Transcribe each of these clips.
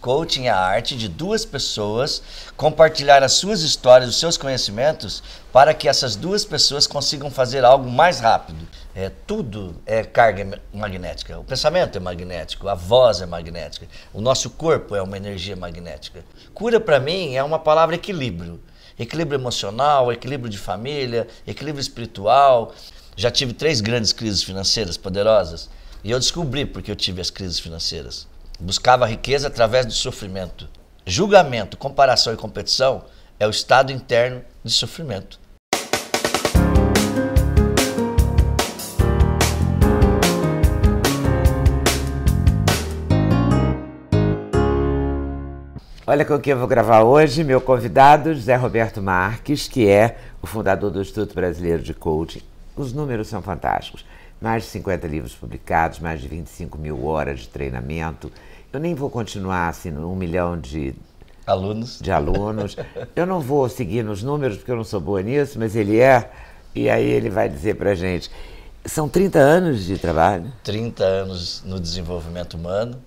Coaching é a arte de duas pessoas compartilhar as suas histórias, os seus conhecimentos, para que essas duas pessoas consigam fazer algo mais rápido. É, tudo é carga magnética. O pensamento é magnético, a voz é magnética, o nosso corpo é uma energia magnética. Cura, para mim, é uma palavra equilíbrio. Equilíbrio emocional, equilíbrio de família, equilíbrio espiritual. Já tive três grandes crises financeiras poderosas e eu descobri porque eu tive as crises financeiras buscava riqueza através do sofrimento. Julgamento, comparação e competição é o estado interno de sofrimento. Olha com quem eu vou gravar hoje, meu convidado José Roberto Marques, que é o fundador do Instituto Brasileiro de Coaching. Os números são fantásticos. Mais de 50 livros publicados, mais de 25 mil horas de treinamento, eu nem vou continuar assim, um milhão de alunos. De alunos. eu não vou seguir nos números porque eu não sou boa nisso, mas ele é. E aí ele vai dizer para gente. São 30 anos de trabalho. 30 anos no desenvolvimento humano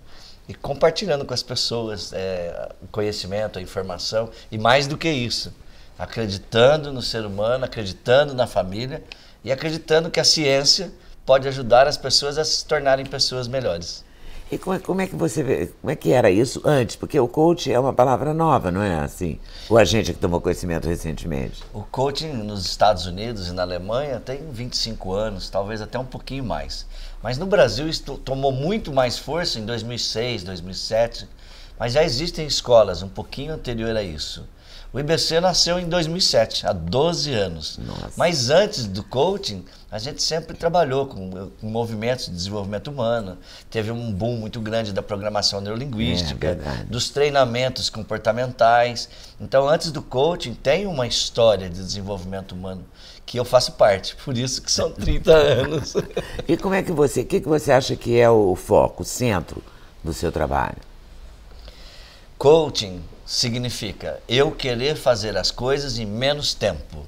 e compartilhando com as pessoas é, o conhecimento, a informação e mais do que isso, acreditando no ser humano, acreditando na família e acreditando que a ciência pode ajudar as pessoas a se tornarem pessoas melhores. E como é, como é que você vê, como é que era isso antes? Porque o coach é uma palavra nova, não é assim? O agente que tomou conhecimento recentemente. O coaching nos Estados Unidos e na Alemanha tem 25 anos, talvez até um pouquinho mais. Mas no Brasil isso tomou muito mais força em 2006, 2007. Mas já existem escolas um pouquinho anterior a isso. O IBC nasceu em 2007, há 12 anos. Nossa. Mas antes do coaching, a gente sempre trabalhou com, com movimentos de desenvolvimento humano. Teve um boom muito grande da programação neurolinguística, é dos treinamentos comportamentais. Então, antes do coaching, tem uma história de desenvolvimento humano que eu faço parte. Por isso que são 30 anos. e como é que você, o que, que você acha que é o foco, o centro do seu trabalho? Coaching significa eu querer fazer as coisas em menos tempo.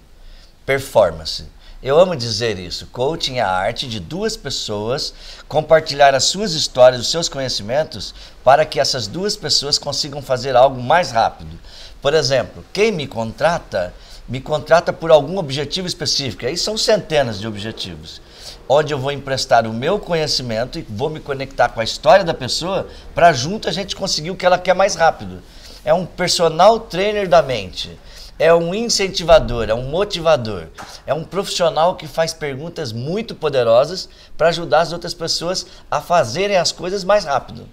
Performance. Eu amo dizer isso. Coaching é a arte de duas pessoas compartilhar as suas histórias, os seus conhecimentos, para que essas duas pessoas consigam fazer algo mais rápido. Por exemplo, quem me contrata, me contrata por algum objetivo específico. Aí são centenas de objetivos. Onde eu vou emprestar o meu conhecimento e vou me conectar com a história da pessoa para junto a gente conseguir o que ela quer mais rápido é um personal trainer da mente, é um incentivador, é um motivador, é um profissional que faz perguntas muito poderosas para ajudar as outras pessoas a fazerem as coisas mais rápido.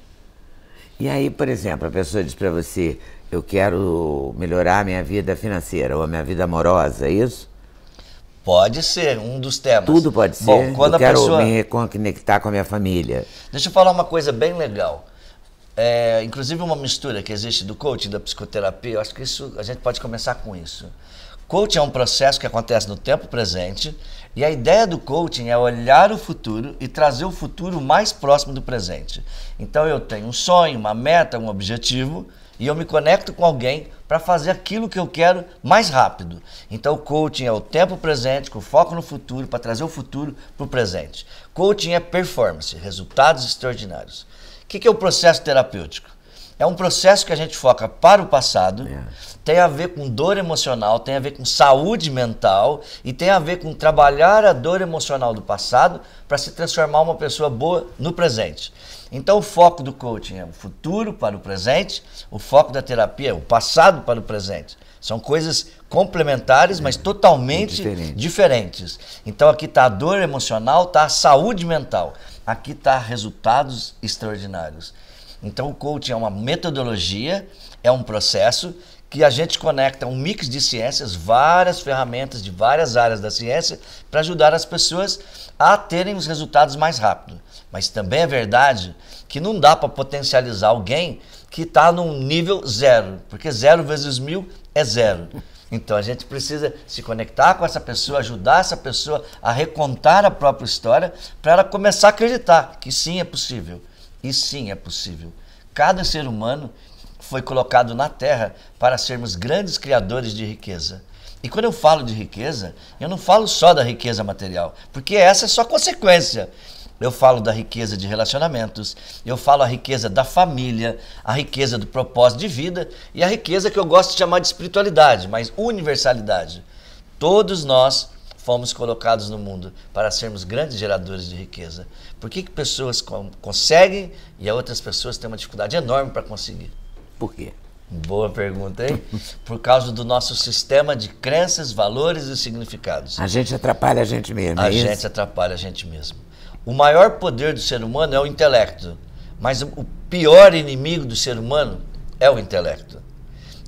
E aí, por exemplo, a pessoa diz para você: eu quero melhorar a minha vida financeira ou a minha vida amorosa, é isso? Pode ser um dos temas. Tudo pode ser. Bom, quando eu a quero pessoa... me reconectar com a minha família. Deixa eu falar uma coisa bem legal. É, inclusive uma mistura que existe do coaching e da psicoterapia, eu acho que isso a gente pode começar com isso. Coaching é um processo que acontece no tempo presente e a ideia do coaching é olhar o futuro e trazer o futuro mais próximo do presente. Então eu tenho um sonho, uma meta, um objetivo e eu me conecto com alguém para fazer aquilo que eu quero mais rápido. Então, coaching é o tempo presente, com foco no futuro, para trazer o futuro para o presente. Coaching é performance, resultados extraordinários que, que é o processo terapêutico? É um processo que a gente foca para o passado, é. tem a ver com dor emocional, tem a ver com saúde mental e tem a ver com trabalhar a dor emocional do passado para se transformar uma pessoa boa no presente. Então, o foco do coaching é o futuro para o presente, o foco da terapia é o passado para o presente. São coisas complementares, é, mas totalmente diferente. diferentes. Então, aqui está a dor emocional, está a saúde mental aqui está resultados extraordinários. Então o coaching é uma metodologia, é um processo que a gente conecta um mix de ciências, várias ferramentas de várias áreas da ciência para ajudar as pessoas a terem os resultados mais rápido. Mas também é verdade que não dá para potencializar alguém que está num nível zero, porque zero vezes mil é zero. Então a gente precisa se conectar com essa pessoa, ajudar essa pessoa a recontar a própria história para ela começar a acreditar que sim é possível. E sim é possível. Cada ser humano foi colocado na Terra para sermos grandes criadores de riqueza. E quando eu falo de riqueza, eu não falo só da riqueza material, porque essa é só consequência. Eu falo da riqueza de relacionamentos, eu falo a riqueza da família, a riqueza do propósito de vida e a riqueza que eu gosto de chamar de espiritualidade, mas universalidade. Todos nós fomos colocados no mundo para sermos grandes geradores de riqueza. Por que, que pessoas conseguem e outras pessoas têm uma dificuldade enorme para conseguir? Por quê? Boa pergunta, hein? Por causa do nosso sistema de crenças, valores e significados. A gente atrapalha a gente mesmo. A é gente isso? atrapalha a gente mesmo. O maior poder do ser humano é o intelecto, mas o pior inimigo do ser humano é o intelecto.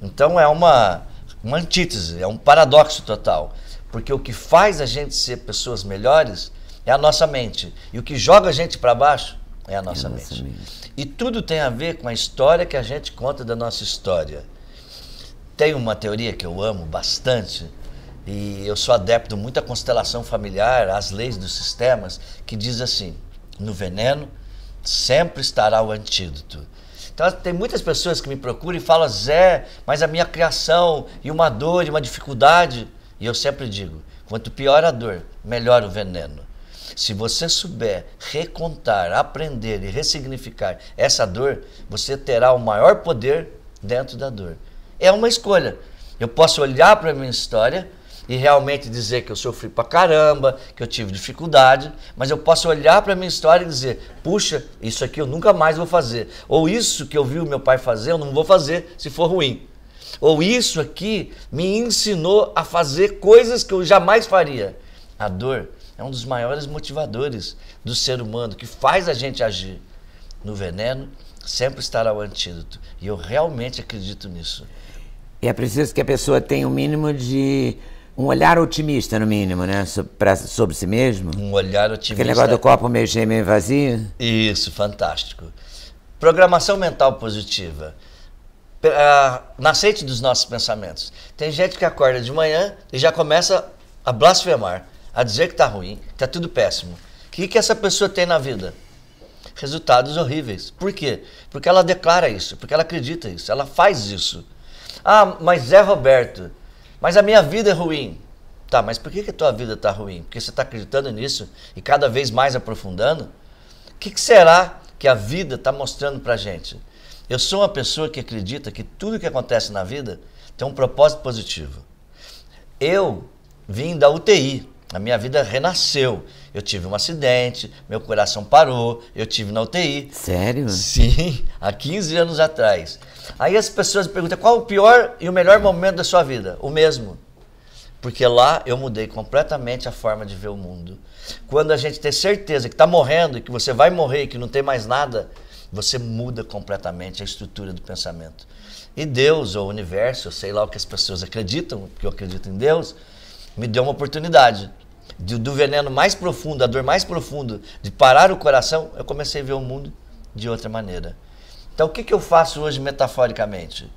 Então é uma, uma antítese, é um paradoxo total. Porque o que faz a gente ser pessoas melhores é a nossa mente. E o que joga a gente para baixo é a nossa, é a nossa mente. mente. E tudo tem a ver com a história que a gente conta da nossa história. Tem uma teoria que eu amo bastante, e eu sou adepto muito à constelação familiar, às leis dos sistemas, que diz assim: no veneno sempre estará o antídoto. Então, tem muitas pessoas que me procuram e falam, Zé, mas a minha criação e uma dor e uma dificuldade. E eu sempre digo: quanto pior a dor, melhor o veneno. Se você souber recontar, aprender e ressignificar essa dor, você terá o maior poder dentro da dor. É uma escolha. Eu posso olhar para a minha história e realmente dizer que eu sofri pra caramba, que eu tive dificuldade, mas eu posso olhar para minha história e dizer: puxa, isso aqui eu nunca mais vou fazer. Ou isso que eu vi o meu pai fazer, eu não vou fazer se for ruim. Ou isso aqui me ensinou a fazer coisas que eu jamais faria. A dor é um dos maiores motivadores do ser humano que faz a gente agir. No veneno sempre estará o antídoto. E eu realmente acredito nisso. E é preciso que a pessoa tenha o um mínimo de um olhar otimista, no mínimo, né? sobre sobre si mesmo. Um olhar otimista. Aquele negócio do copo meio cheio, meio vazio. Isso, fantástico. Programação mental positiva. Nascente dos nossos pensamentos. Tem gente que acorda de manhã e já começa a blasfemar, a dizer que tá ruim, que tá tudo péssimo. O que, que essa pessoa tem na vida? Resultados horríveis. Por quê? Porque ela declara isso, porque ela acredita isso, ela faz isso. Ah, mas é Roberto mas a minha vida é ruim. Tá, mas por que, que a tua vida está ruim? Porque você está acreditando nisso e cada vez mais aprofundando? O que, que será que a vida está mostrando para gente? Eu sou uma pessoa que acredita que tudo que acontece na vida tem um propósito positivo. Eu vim da UTI, a minha vida renasceu. Eu tive um acidente, meu coração parou, eu tive na UTI. Sério? Sim, há 15 anos atrás. Aí as pessoas perguntam qual o pior e o melhor momento da sua vida? O mesmo. Porque lá eu mudei completamente a forma de ver o mundo. Quando a gente tem certeza que está morrendo, que você vai morrer, que não tem mais nada, você muda completamente a estrutura do pensamento. E Deus, ou o universo, sei lá o que as pessoas acreditam, porque eu acredito em Deus, me deu uma oportunidade. De, do veneno mais profundo, a dor mais profunda, de parar o coração, eu comecei a ver o mundo de outra maneira. Então, o que, que eu faço hoje metaforicamente?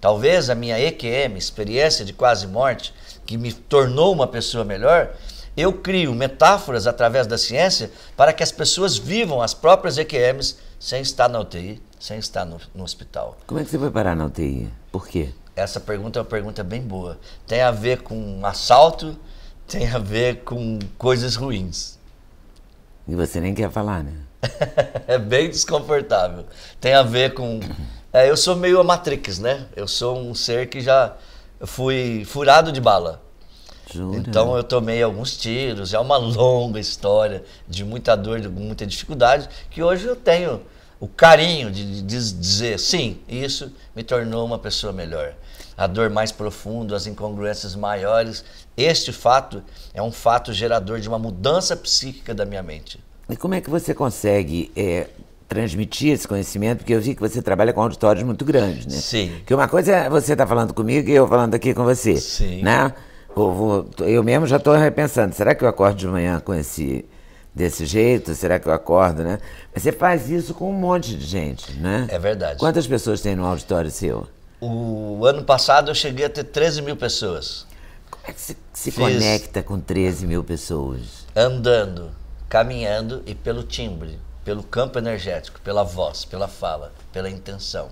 Talvez a minha EQM, experiência de quase morte, que me tornou uma pessoa melhor, eu crio metáforas através da ciência para que as pessoas vivam as próprias EQMs sem estar na UTI, sem estar no, no hospital. Como é que você vai parar na UTI? Por quê? Essa pergunta é uma pergunta bem boa. Tem a ver com assalto, tem a ver com coisas ruins. E você nem quer falar, né? é bem desconfortável. Tem a ver com. É, eu sou meio a Matrix, né? Eu sou um ser que já fui furado de bala. Jura? Então eu tomei alguns tiros, é uma longa história de muita dor, de muita dificuldade, que hoje eu tenho o carinho de, dizer sim, isso me tornou uma pessoa melhor. A dor mais profunda, as incongruências maiores, este fato é um fato gerador de uma mudança psíquica da minha mente. E como é que você consegue é, transmitir esse conhecimento? Porque eu vi que você trabalha com auditórios muito grandes, né? Sim. Que uma coisa é você estar tá falando comigo e eu falando aqui com você. Sim. Né? Eu, vou, eu mesmo já estou repensando. Será que eu acordo de manhã com esse desse jeito? Será que eu acordo, né? Mas você faz isso com um monte de gente, né? É verdade. Quantas pessoas tem no auditório seu? O ano passado eu cheguei a ter 13 mil pessoas é que se, se conecta com 13 mil pessoas? Andando, caminhando e pelo timbre, pelo campo energético, pela voz, pela fala, pela intenção.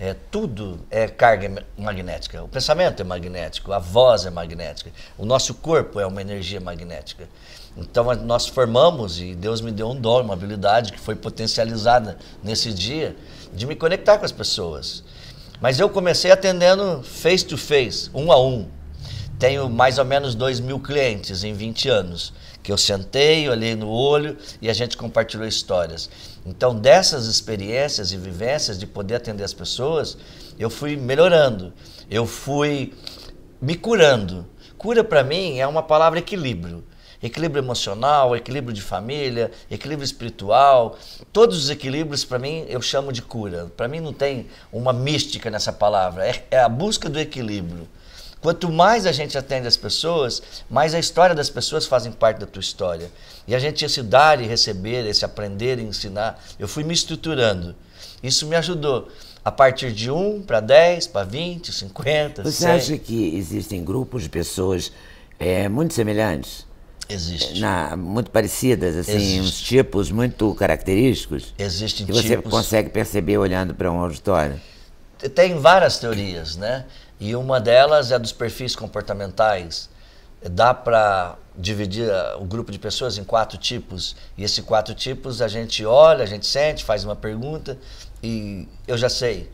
É, tudo é carga magnética. O pensamento é magnético, a voz é magnética, o nosso corpo é uma energia magnética. Então nós formamos e Deus me deu um dom, uma habilidade que foi potencializada nesse dia de me conectar com as pessoas. Mas eu comecei atendendo face to face, um a um tenho mais ou menos 2 mil clientes em 20 anos, que eu sentei, olhei no olho e a gente compartilhou histórias. Então, dessas experiências e vivências de poder atender as pessoas, eu fui melhorando, eu fui me curando. Cura para mim é uma palavra equilíbrio. Equilíbrio emocional, equilíbrio de família, equilíbrio espiritual, todos os equilíbrios para mim eu chamo de cura. Para mim não tem uma mística nessa palavra, é, é a busca do equilíbrio. Quanto mais a gente atende as pessoas, mais a história das pessoas fazem parte da tua história. E a gente esse dar e receber, esse aprender e ensinar, eu fui me estruturando. Isso me ajudou. A partir de 1 para 10, para 20, 50, Você 100. acha que existem grupos de pessoas é, muito semelhantes? Existe. Na, muito parecidas, assim, Existe. uns tipos muito característicos? Existem que tipos. Que você consegue perceber olhando para um auditório? Tem várias teorias, né? E uma delas é dos perfis comportamentais. Dá para dividir uh, o grupo de pessoas em quatro tipos. E esses quatro tipos a gente olha, a gente sente, faz uma pergunta e eu já sei.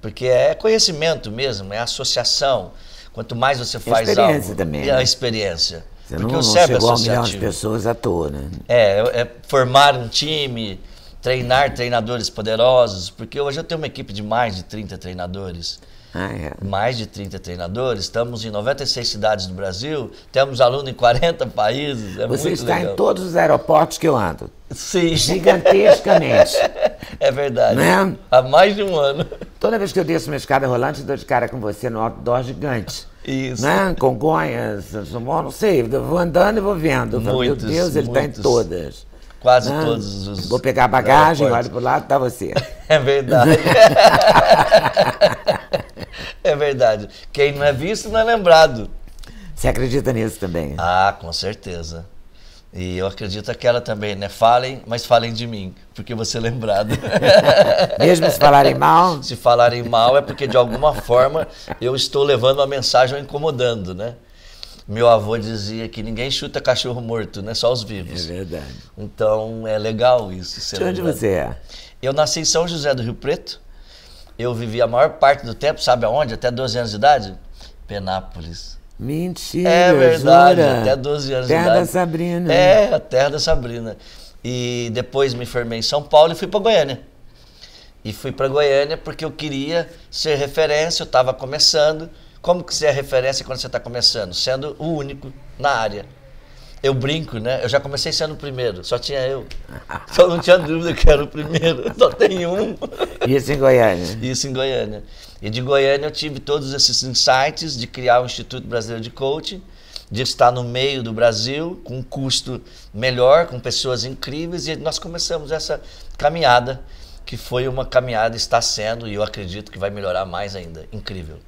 Porque é conhecimento mesmo, é associação. Quanto mais você faz experiência algo. Experiência também. Né? É a experiência. Você porque não, o cérebro não é chegou é associativo. a de pessoas à toa, né? É, é formar um time, treinar treinadores poderosos. Porque hoje eu tenho uma equipe de mais de 30 treinadores. Ah, é. Mais de 30 treinadores, estamos em 96 cidades do Brasil, temos aluno em 40 países. É Você está legal. em todos os aeroportos que eu ando. Sim. Gigantescamente. É verdade. Né? Há mais de um ano. Toda vez que eu desço uma escada rolante, dou de cara com você no outdoor gigante. Isso. Né? Congonhas, não sei. Vou andando e vou vendo. Muitos, Meu Deus, ele está em todas. Quase né? todos os. Vou pegar a bagagem, olho para o lado, está você. É verdade. É verdade. Quem não é visto não é lembrado. Você acredita nisso também? Ah, com certeza. E eu acredito que ela também, né? Falem, mas falem de mim, porque você é lembrado. Mesmo se falarem mal? Se falarem mal é porque de alguma forma eu estou levando uma mensagem ou incomodando, né? Meu avô dizia que ninguém chuta cachorro morto, né? Só os vivos. É verdade. Então é legal isso. de onde lembrado. você é? Eu nasci em São José do Rio Preto, eu vivi a maior parte do tempo, sabe aonde? Até 12 anos de idade? Penápolis. Mentira. É verdade, jura? até 12 anos terra de idade. Terra da Sabrina. É, a terra da Sabrina. E depois me formei em São Paulo e fui para Goiânia. E fui para Goiânia porque eu queria ser referência, eu estava começando. Como que você é referência quando você está começando? Sendo o único na área. Eu brinco, né? Eu já comecei sendo o primeiro, só tinha eu. Só não tinha dúvida que era o primeiro, só tem um. Isso em Goiânia. Isso em Goiânia. E de Goiânia eu tive todos esses insights de criar o Instituto Brasileiro de Coaching, de estar no meio do Brasil, com um custo melhor, com pessoas incríveis, e nós começamos essa caminhada, que foi uma caminhada, está sendo, e eu acredito que vai melhorar mais ainda. Incrível.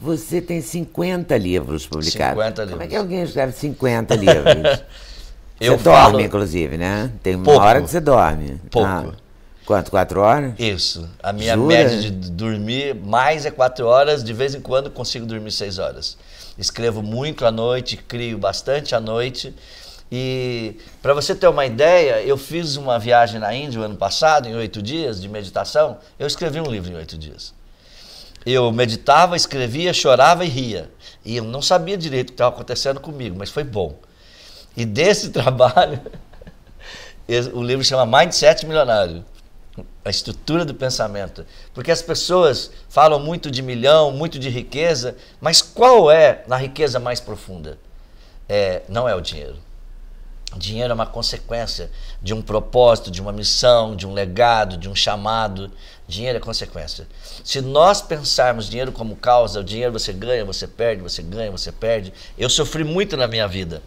Você tem 50 livros publicados. 50 livros. Como é que alguém escreve 50 livros? eu você falo... dorme, inclusive, né? Tem uma Pouco. hora que você dorme. Pouco. Ah, quanto? Quatro horas? Isso. A minha Jura? média de dormir mais é quatro horas. De vez em quando consigo dormir seis horas. Escrevo muito à noite, crio bastante à noite. E para você ter uma ideia, eu fiz uma viagem na Índia o ano passado, em oito dias de meditação. Eu escrevi um livro em oito dias eu meditava, escrevia, chorava e ria. E eu não sabia direito o que estava acontecendo comigo, mas foi bom. E desse trabalho, o livro chama Mindset Milionário a estrutura do pensamento. Porque as pessoas falam muito de milhão, muito de riqueza, mas qual é a riqueza mais profunda? É, não é o dinheiro. Dinheiro é uma consequência de um propósito, de uma missão, de um legado, de um chamado. Dinheiro é consequência. Se nós pensarmos dinheiro como causa, o dinheiro você ganha, você perde, você ganha, você perde. Eu sofri muito na minha vida.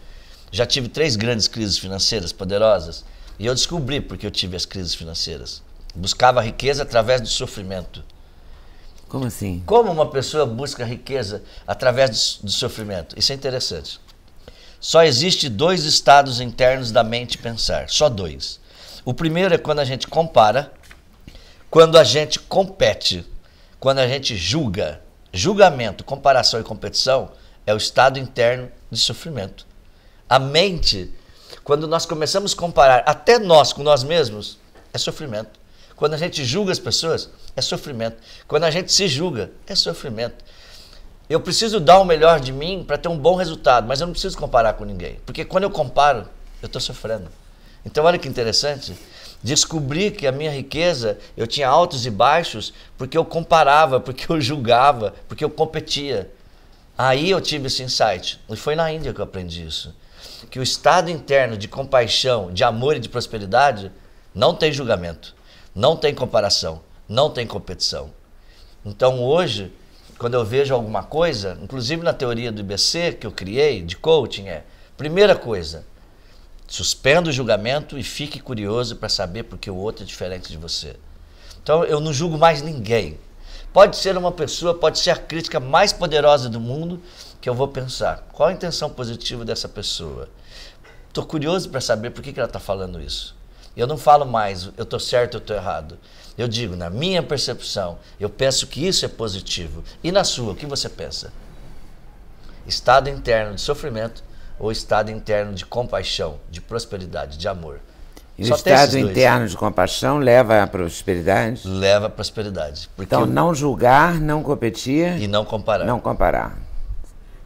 Já tive três grandes crises financeiras poderosas e eu descobri porque eu tive as crises financeiras. Buscava riqueza através do sofrimento. Como assim? Como uma pessoa busca riqueza através do, do sofrimento? Isso é interessante. Só existe dois estados internos da mente pensar, só dois. O primeiro é quando a gente compara, quando a gente compete, quando a gente julga. Julgamento, comparação e competição é o estado interno de sofrimento. A mente, quando nós começamos a comparar até nós com nós mesmos, é sofrimento. Quando a gente julga as pessoas, é sofrimento. Quando a gente se julga, é sofrimento. Eu preciso dar o melhor de mim para ter um bom resultado, mas eu não preciso comparar com ninguém. Porque quando eu comparo, eu estou sofrendo. Então, olha que interessante. Descobri que a minha riqueza, eu tinha altos e baixos, porque eu comparava, porque eu julgava, porque eu competia. Aí eu tive esse insight. E foi na Índia que eu aprendi isso. Que o estado interno de compaixão, de amor e de prosperidade não tem julgamento, não tem comparação, não tem competição. Então hoje quando eu vejo alguma coisa, inclusive na teoria do IBC que eu criei, de coaching, é: primeira coisa, suspenda o julgamento e fique curioso para saber porque o outro é diferente de você. Então eu não julgo mais ninguém. Pode ser uma pessoa, pode ser a crítica mais poderosa do mundo, que eu vou pensar qual a intenção positiva dessa pessoa. Estou curioso para saber por que, que ela está falando isso. Eu não falo mais, eu estou certo, eu estou errado. Eu digo, na minha percepção, eu penso que isso é positivo. E na sua, o que você pensa? Estado interno de sofrimento ou estado interno de compaixão, de prosperidade, de amor? E Só o estado interno de compaixão leva à prosperidade? Leva à prosperidade. Então, não julgar, não competir. E não comparar. Não comparar.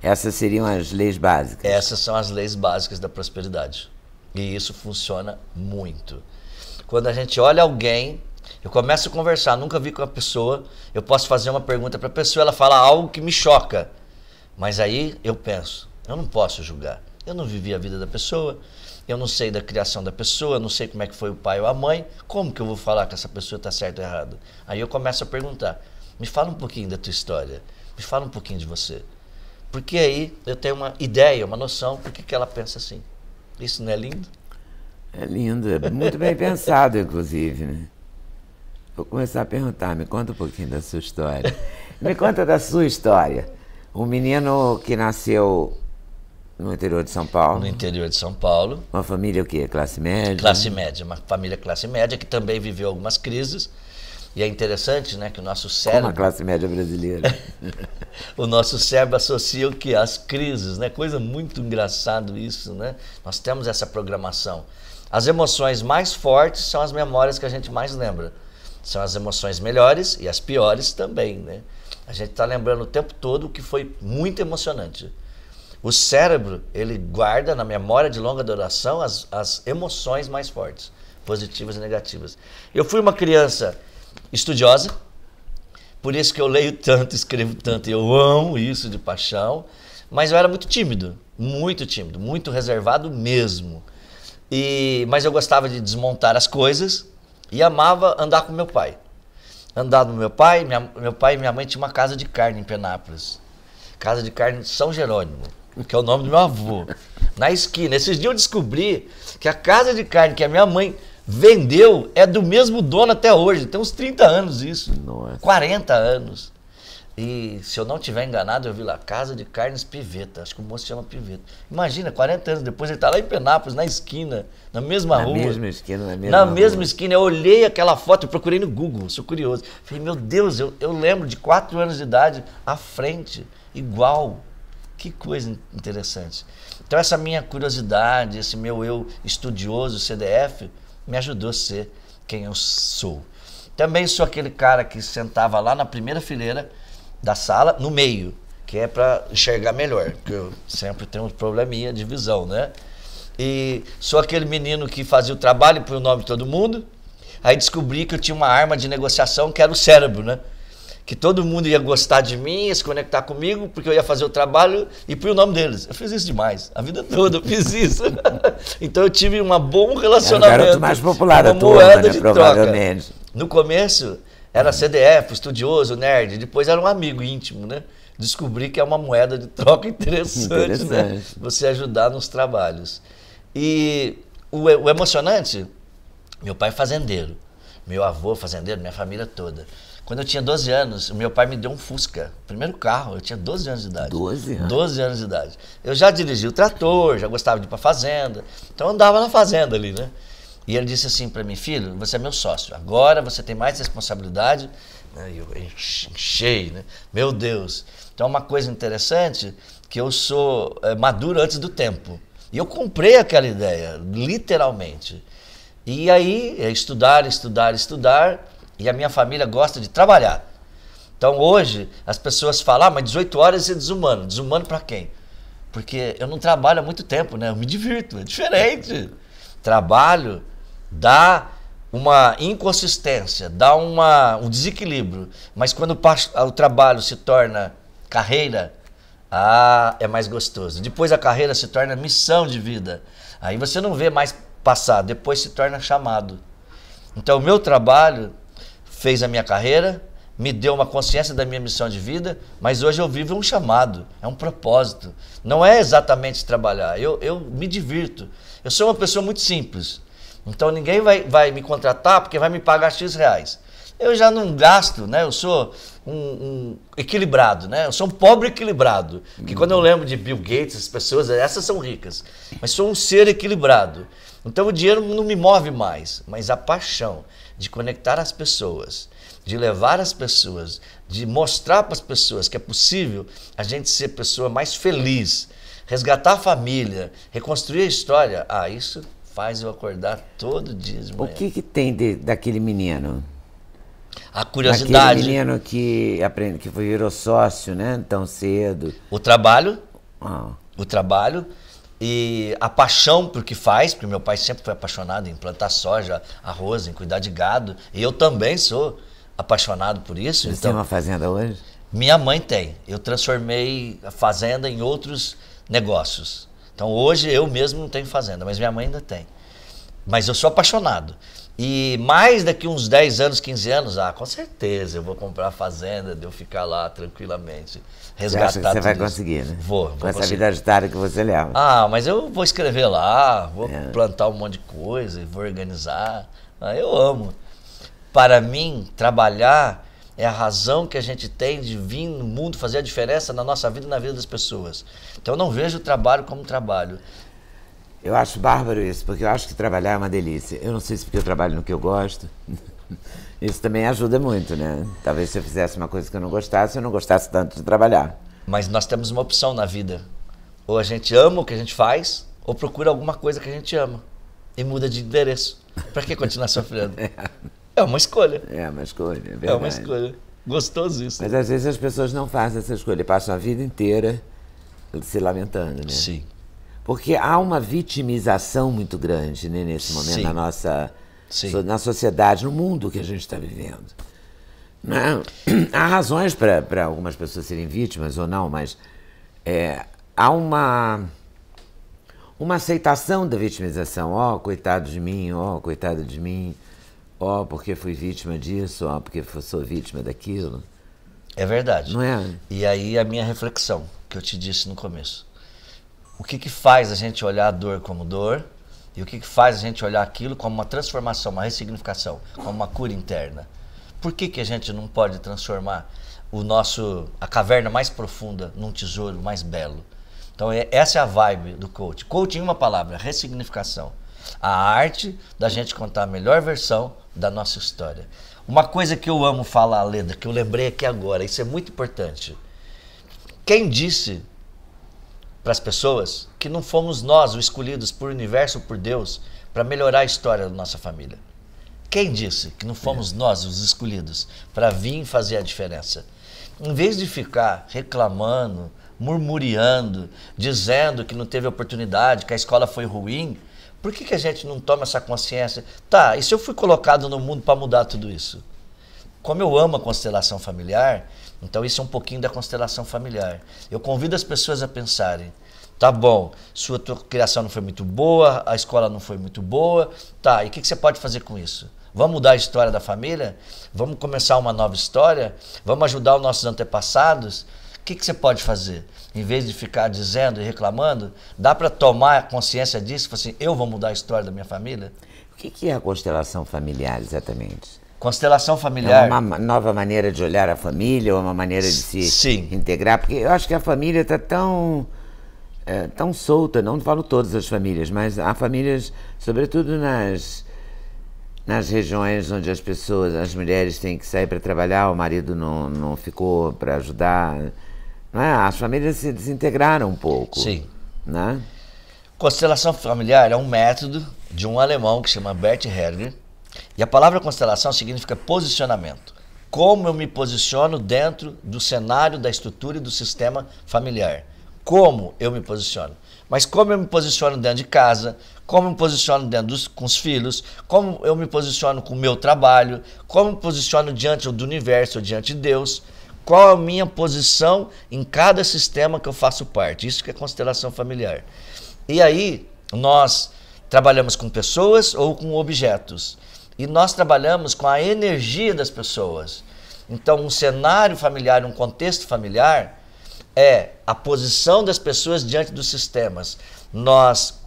Essas seriam as leis básicas. Essas são as leis básicas da prosperidade. E isso funciona muito. Quando a gente olha alguém eu começo a conversar, nunca vi com a pessoa, eu posso fazer uma pergunta para a pessoa, ela fala algo que me choca. Mas aí eu penso, eu não posso julgar. Eu não vivi a vida da pessoa, eu não sei da criação da pessoa, eu não sei como é que foi o pai ou a mãe, como que eu vou falar que essa pessoa está certa ou errada? Aí eu começo a perguntar, me fala um pouquinho da tua história, me fala um pouquinho de você. Porque aí eu tenho uma ideia, uma noção por que ela pensa assim. Isso não é lindo? É lindo, é muito bem pensado, inclusive. Né? Vou começar a perguntar, me conta um pouquinho da sua história. me conta da sua história. Um menino que nasceu no interior de São Paulo. No interior de São Paulo. Uma família o quê? Classe média? Classe média, uma família classe média que também viveu algumas crises. E é interessante, né, que o nosso cérebro... Como a classe média brasileira. o nosso cérebro associa o que? As crises, né? Coisa muito engraçado isso, né? Nós temos essa programação. As emoções mais fortes são as memórias que a gente mais lembra. São as emoções melhores e as piores também, né? A gente está lembrando o tempo todo o que foi muito emocionante. O cérebro, ele guarda na memória de longa duração as, as emoções mais fortes, positivas e negativas. Eu fui uma criança estudiosa, por isso que eu leio tanto, escrevo tanto, eu amo isso de paixão, mas eu era muito tímido, muito tímido, muito reservado mesmo. E, mas eu gostava de desmontar as coisas, e amava andar com meu pai. Andar no meu pai, minha, meu pai e minha mãe tinham uma casa de carne em Penápolis. Casa de carne de São Jerônimo, que é o nome do meu avô. Na esquina. Esses dias eu descobri que a casa de carne que a minha mãe vendeu é do mesmo dono até hoje. Tem uns 30 anos isso. Nossa. 40 anos. E se eu não tiver enganado, eu vi lá Casa de Carnes Piveta. Acho que o moço chama Piveta. Imagina, 40 anos depois ele está lá em Penápolis, na esquina, na mesma na rua. Na mesma esquina, na mesma Na rua. mesma esquina. Eu olhei aquela foto, eu procurei no Google, sou curioso. Falei, meu Deus, eu, eu lembro de 4 anos de idade à frente, igual. Que coisa interessante. Então, essa minha curiosidade, esse meu eu estudioso, CDF, me ajudou a ser quem eu sou. Também sou aquele cara que sentava lá na primeira fileira da sala no meio, que é para enxergar melhor, porque eu sempre tenho um probleminha de visão, né? E sou aquele menino que fazia o trabalho por nome de todo mundo. Aí descobri que eu tinha uma arma de negociação que era o cérebro, né? Que todo mundo ia gostar de mim, ia se conectar comigo, porque eu ia fazer o trabalho e por o nome deles. Eu fiz isso demais. A vida toda eu fiz isso. então eu tive um bom relacionamento. Era o garoto mais popular da tua, né? Provavelmente. Troca. No começo, era CDF, estudioso, nerd. Depois era um amigo íntimo, né? Descobri que é uma moeda de troca interessante, né? interessante. né? Você ajudar nos trabalhos. E o, o emocionante, meu pai é fazendeiro, meu avô é fazendeiro, minha família toda. Quando eu tinha 12 anos, meu pai me deu um Fusca, primeiro carro, eu tinha 12 anos de idade. 12 anos? 12 anos de idade. Eu já dirigia o trator, já gostava de ir para fazenda, então andava na fazenda ali, né? E ele disse assim para mim, filho, você é meu sócio, agora você tem mais responsabilidade. Né? E eu enchei, né? Meu Deus. Então, uma coisa interessante, que eu sou é, maduro antes do tempo. E eu comprei aquela ideia, literalmente. E aí, é estudar, estudar, estudar. E a minha família gosta de trabalhar. Então, hoje, as pessoas falam, ah, mas 18 horas é desumano. Desumano para quem? Porque eu não trabalho há muito tempo, né? Eu me divirto, é diferente. Trabalho dá uma inconsistência, dá uma, um desequilíbrio. Mas quando o trabalho se torna carreira, ah, é mais gostoso. Depois a carreira se torna missão de vida. Aí você não vê mais passar, depois se torna chamado. Então o meu trabalho fez a minha carreira, me deu uma consciência da minha missão de vida, mas hoje eu vivo um chamado, é um propósito. Não é exatamente trabalhar, eu, eu me divirto. Eu sou uma pessoa muito simples. Então ninguém vai, vai me contratar porque vai me pagar X reais. Eu já não gasto, né? Eu sou um, um equilibrado, né? Eu sou um pobre equilibrado. Porque quando eu lembro de Bill Gates, as pessoas, essas são ricas. Mas sou um ser equilibrado. Então o dinheiro não me move mais, mas a paixão de conectar as pessoas, de levar as pessoas, de mostrar para as pessoas que é possível a gente ser pessoa mais feliz, resgatar a família, reconstruir a história. Ah, isso faz eu acordar todo dia de manhã. O que, que tem de, daquele menino? A curiosidade. Aquele menino que aprende, que virou sócio, né? Tão cedo. O trabalho. Oh. O trabalho e a paixão por que faz, porque meu pai sempre foi apaixonado em plantar soja, arroz, em cuidar de gado, e eu também sou apaixonado por isso. Você então, tem uma fazenda hoje? Minha mãe tem. Eu transformei a fazenda em outros negócios. Então hoje eu mesmo não tenho fazenda, mas minha mãe ainda tem. Mas eu sou apaixonado. E mais daqui uns 10 anos, 15 anos, ah, com certeza eu vou comprar a fazenda, de eu ficar lá tranquilamente, resgatado. você acha que Você vai conseguir, né? Vou, vou Com conseguir. essa vida agitada que você leva. Ah, mas eu vou escrever lá, vou é. plantar um monte de coisa, vou organizar. Ah, eu amo. Para mim, trabalhar é a razão que a gente tem de vir no mundo fazer a diferença na nossa vida e na vida das pessoas. Então eu não vejo o trabalho como trabalho. Eu acho bárbaro isso, porque eu acho que trabalhar é uma delícia. Eu não sei se porque eu trabalho no que eu gosto. Isso também ajuda muito, né? Talvez se eu fizesse uma coisa que eu não gostasse, eu não gostasse tanto de trabalhar. Mas nós temos uma opção na vida. Ou a gente ama o que a gente faz, ou procura alguma coisa que a gente ama. E muda de endereço. Para que continuar sofrendo? é. É uma escolha. É uma escolha, é verdade. É uma escolha. Gostoso isso. Mas às vezes as pessoas não fazem essa escolha, passam a vida inteira se lamentando, né? Sim. Porque há uma vitimização muito grande né, nesse momento Sim. na nossa Sim. na sociedade, no mundo que a gente está vivendo. Não, né? há razões para algumas pessoas serem vítimas ou não, mas é, há uma uma aceitação da vitimização. Ó, oh, coitado de mim, ó, oh, coitado de mim ó, oh, porque fui vítima disso, ó, oh, porque sou vítima daquilo. É verdade. Não é? E aí a minha reflexão, que eu te disse no começo. O que, que faz a gente olhar a dor como dor? E o que, que faz a gente olhar aquilo como uma transformação, uma ressignificação, como uma cura interna? Por que, que a gente não pode transformar o nosso a caverna mais profunda num tesouro mais belo? Então é, essa é a vibe do coach. Coach em uma palavra, ressignificação a arte da gente contar a melhor versão da nossa história. Uma coisa que eu amo falar, Leda, que eu lembrei aqui agora, isso é muito importante. Quem disse para as pessoas que não fomos nós os escolhidos por universo, por Deus, para melhorar a história da nossa família? Quem disse que não fomos nós os escolhidos para vir fazer a diferença? Em vez de ficar reclamando, murmurando, dizendo que não teve oportunidade, que a escola foi ruim, por que, que a gente não toma essa consciência? Tá, e se eu fui colocado no mundo para mudar tudo isso? Como eu amo a constelação familiar, então isso é um pouquinho da constelação familiar. Eu convido as pessoas a pensarem: tá bom, sua tua criação não foi muito boa, a escola não foi muito boa, tá, e o que, que você pode fazer com isso? Vamos mudar a história da família? Vamos começar uma nova história? Vamos ajudar os nossos antepassados? O que, que você pode fazer? em vez de ficar dizendo e reclamando, dá para tomar consciência disso, assim, eu vou mudar a história da minha família? O que, é a constelação familiar exatamente? Constelação familiar. É uma nova maneira de olhar a família, uma maneira de se Sim. integrar, porque eu acho que a família está tão é, tão solta, não falo todas as famílias, mas há famílias, sobretudo nas nas regiões onde as pessoas, as mulheres têm que sair para trabalhar, o marido não, não ficou para ajudar né? As famílias se desintegraram um pouco. Sim. Né? Constelação familiar é um método de um alemão que se chama Bert Hellinger. E a palavra constelação significa posicionamento. Como eu me posiciono dentro do cenário, da estrutura e do sistema familiar. Como eu me posiciono. Mas como eu me posiciono dentro de casa, como eu me posiciono dentro dos, com os filhos, como eu me posiciono com o meu trabalho, como eu me posiciono diante do universo, diante de Deus qual é a minha posição em cada sistema que eu faço parte. Isso que é constelação familiar. E aí, nós trabalhamos com pessoas ou com objetos. E nós trabalhamos com a energia das pessoas. Então, um cenário familiar, um contexto familiar, é a posição das pessoas diante dos sistemas. Nós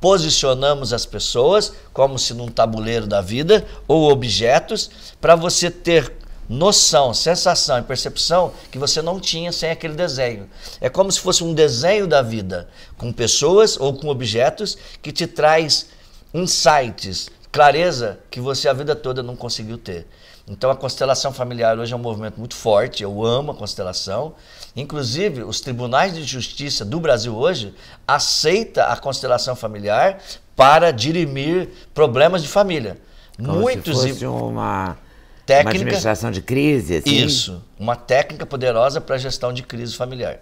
posicionamos as pessoas como se num tabuleiro da vida ou objetos para você ter noção, sensação e percepção que você não tinha sem aquele desenho. É como se fosse um desenho da vida, com pessoas ou com objetos que te traz insights, clareza que você a vida toda não conseguiu ter. Então a constelação familiar hoje é um movimento muito forte, eu amo a constelação. Inclusive, os tribunais de justiça do Brasil hoje aceita a constelação familiar para dirimir problemas de família. Como Muitos se fosse uma técnica. Uma administração de crise, assim. Isso, uma técnica poderosa para a gestão de crise familiar.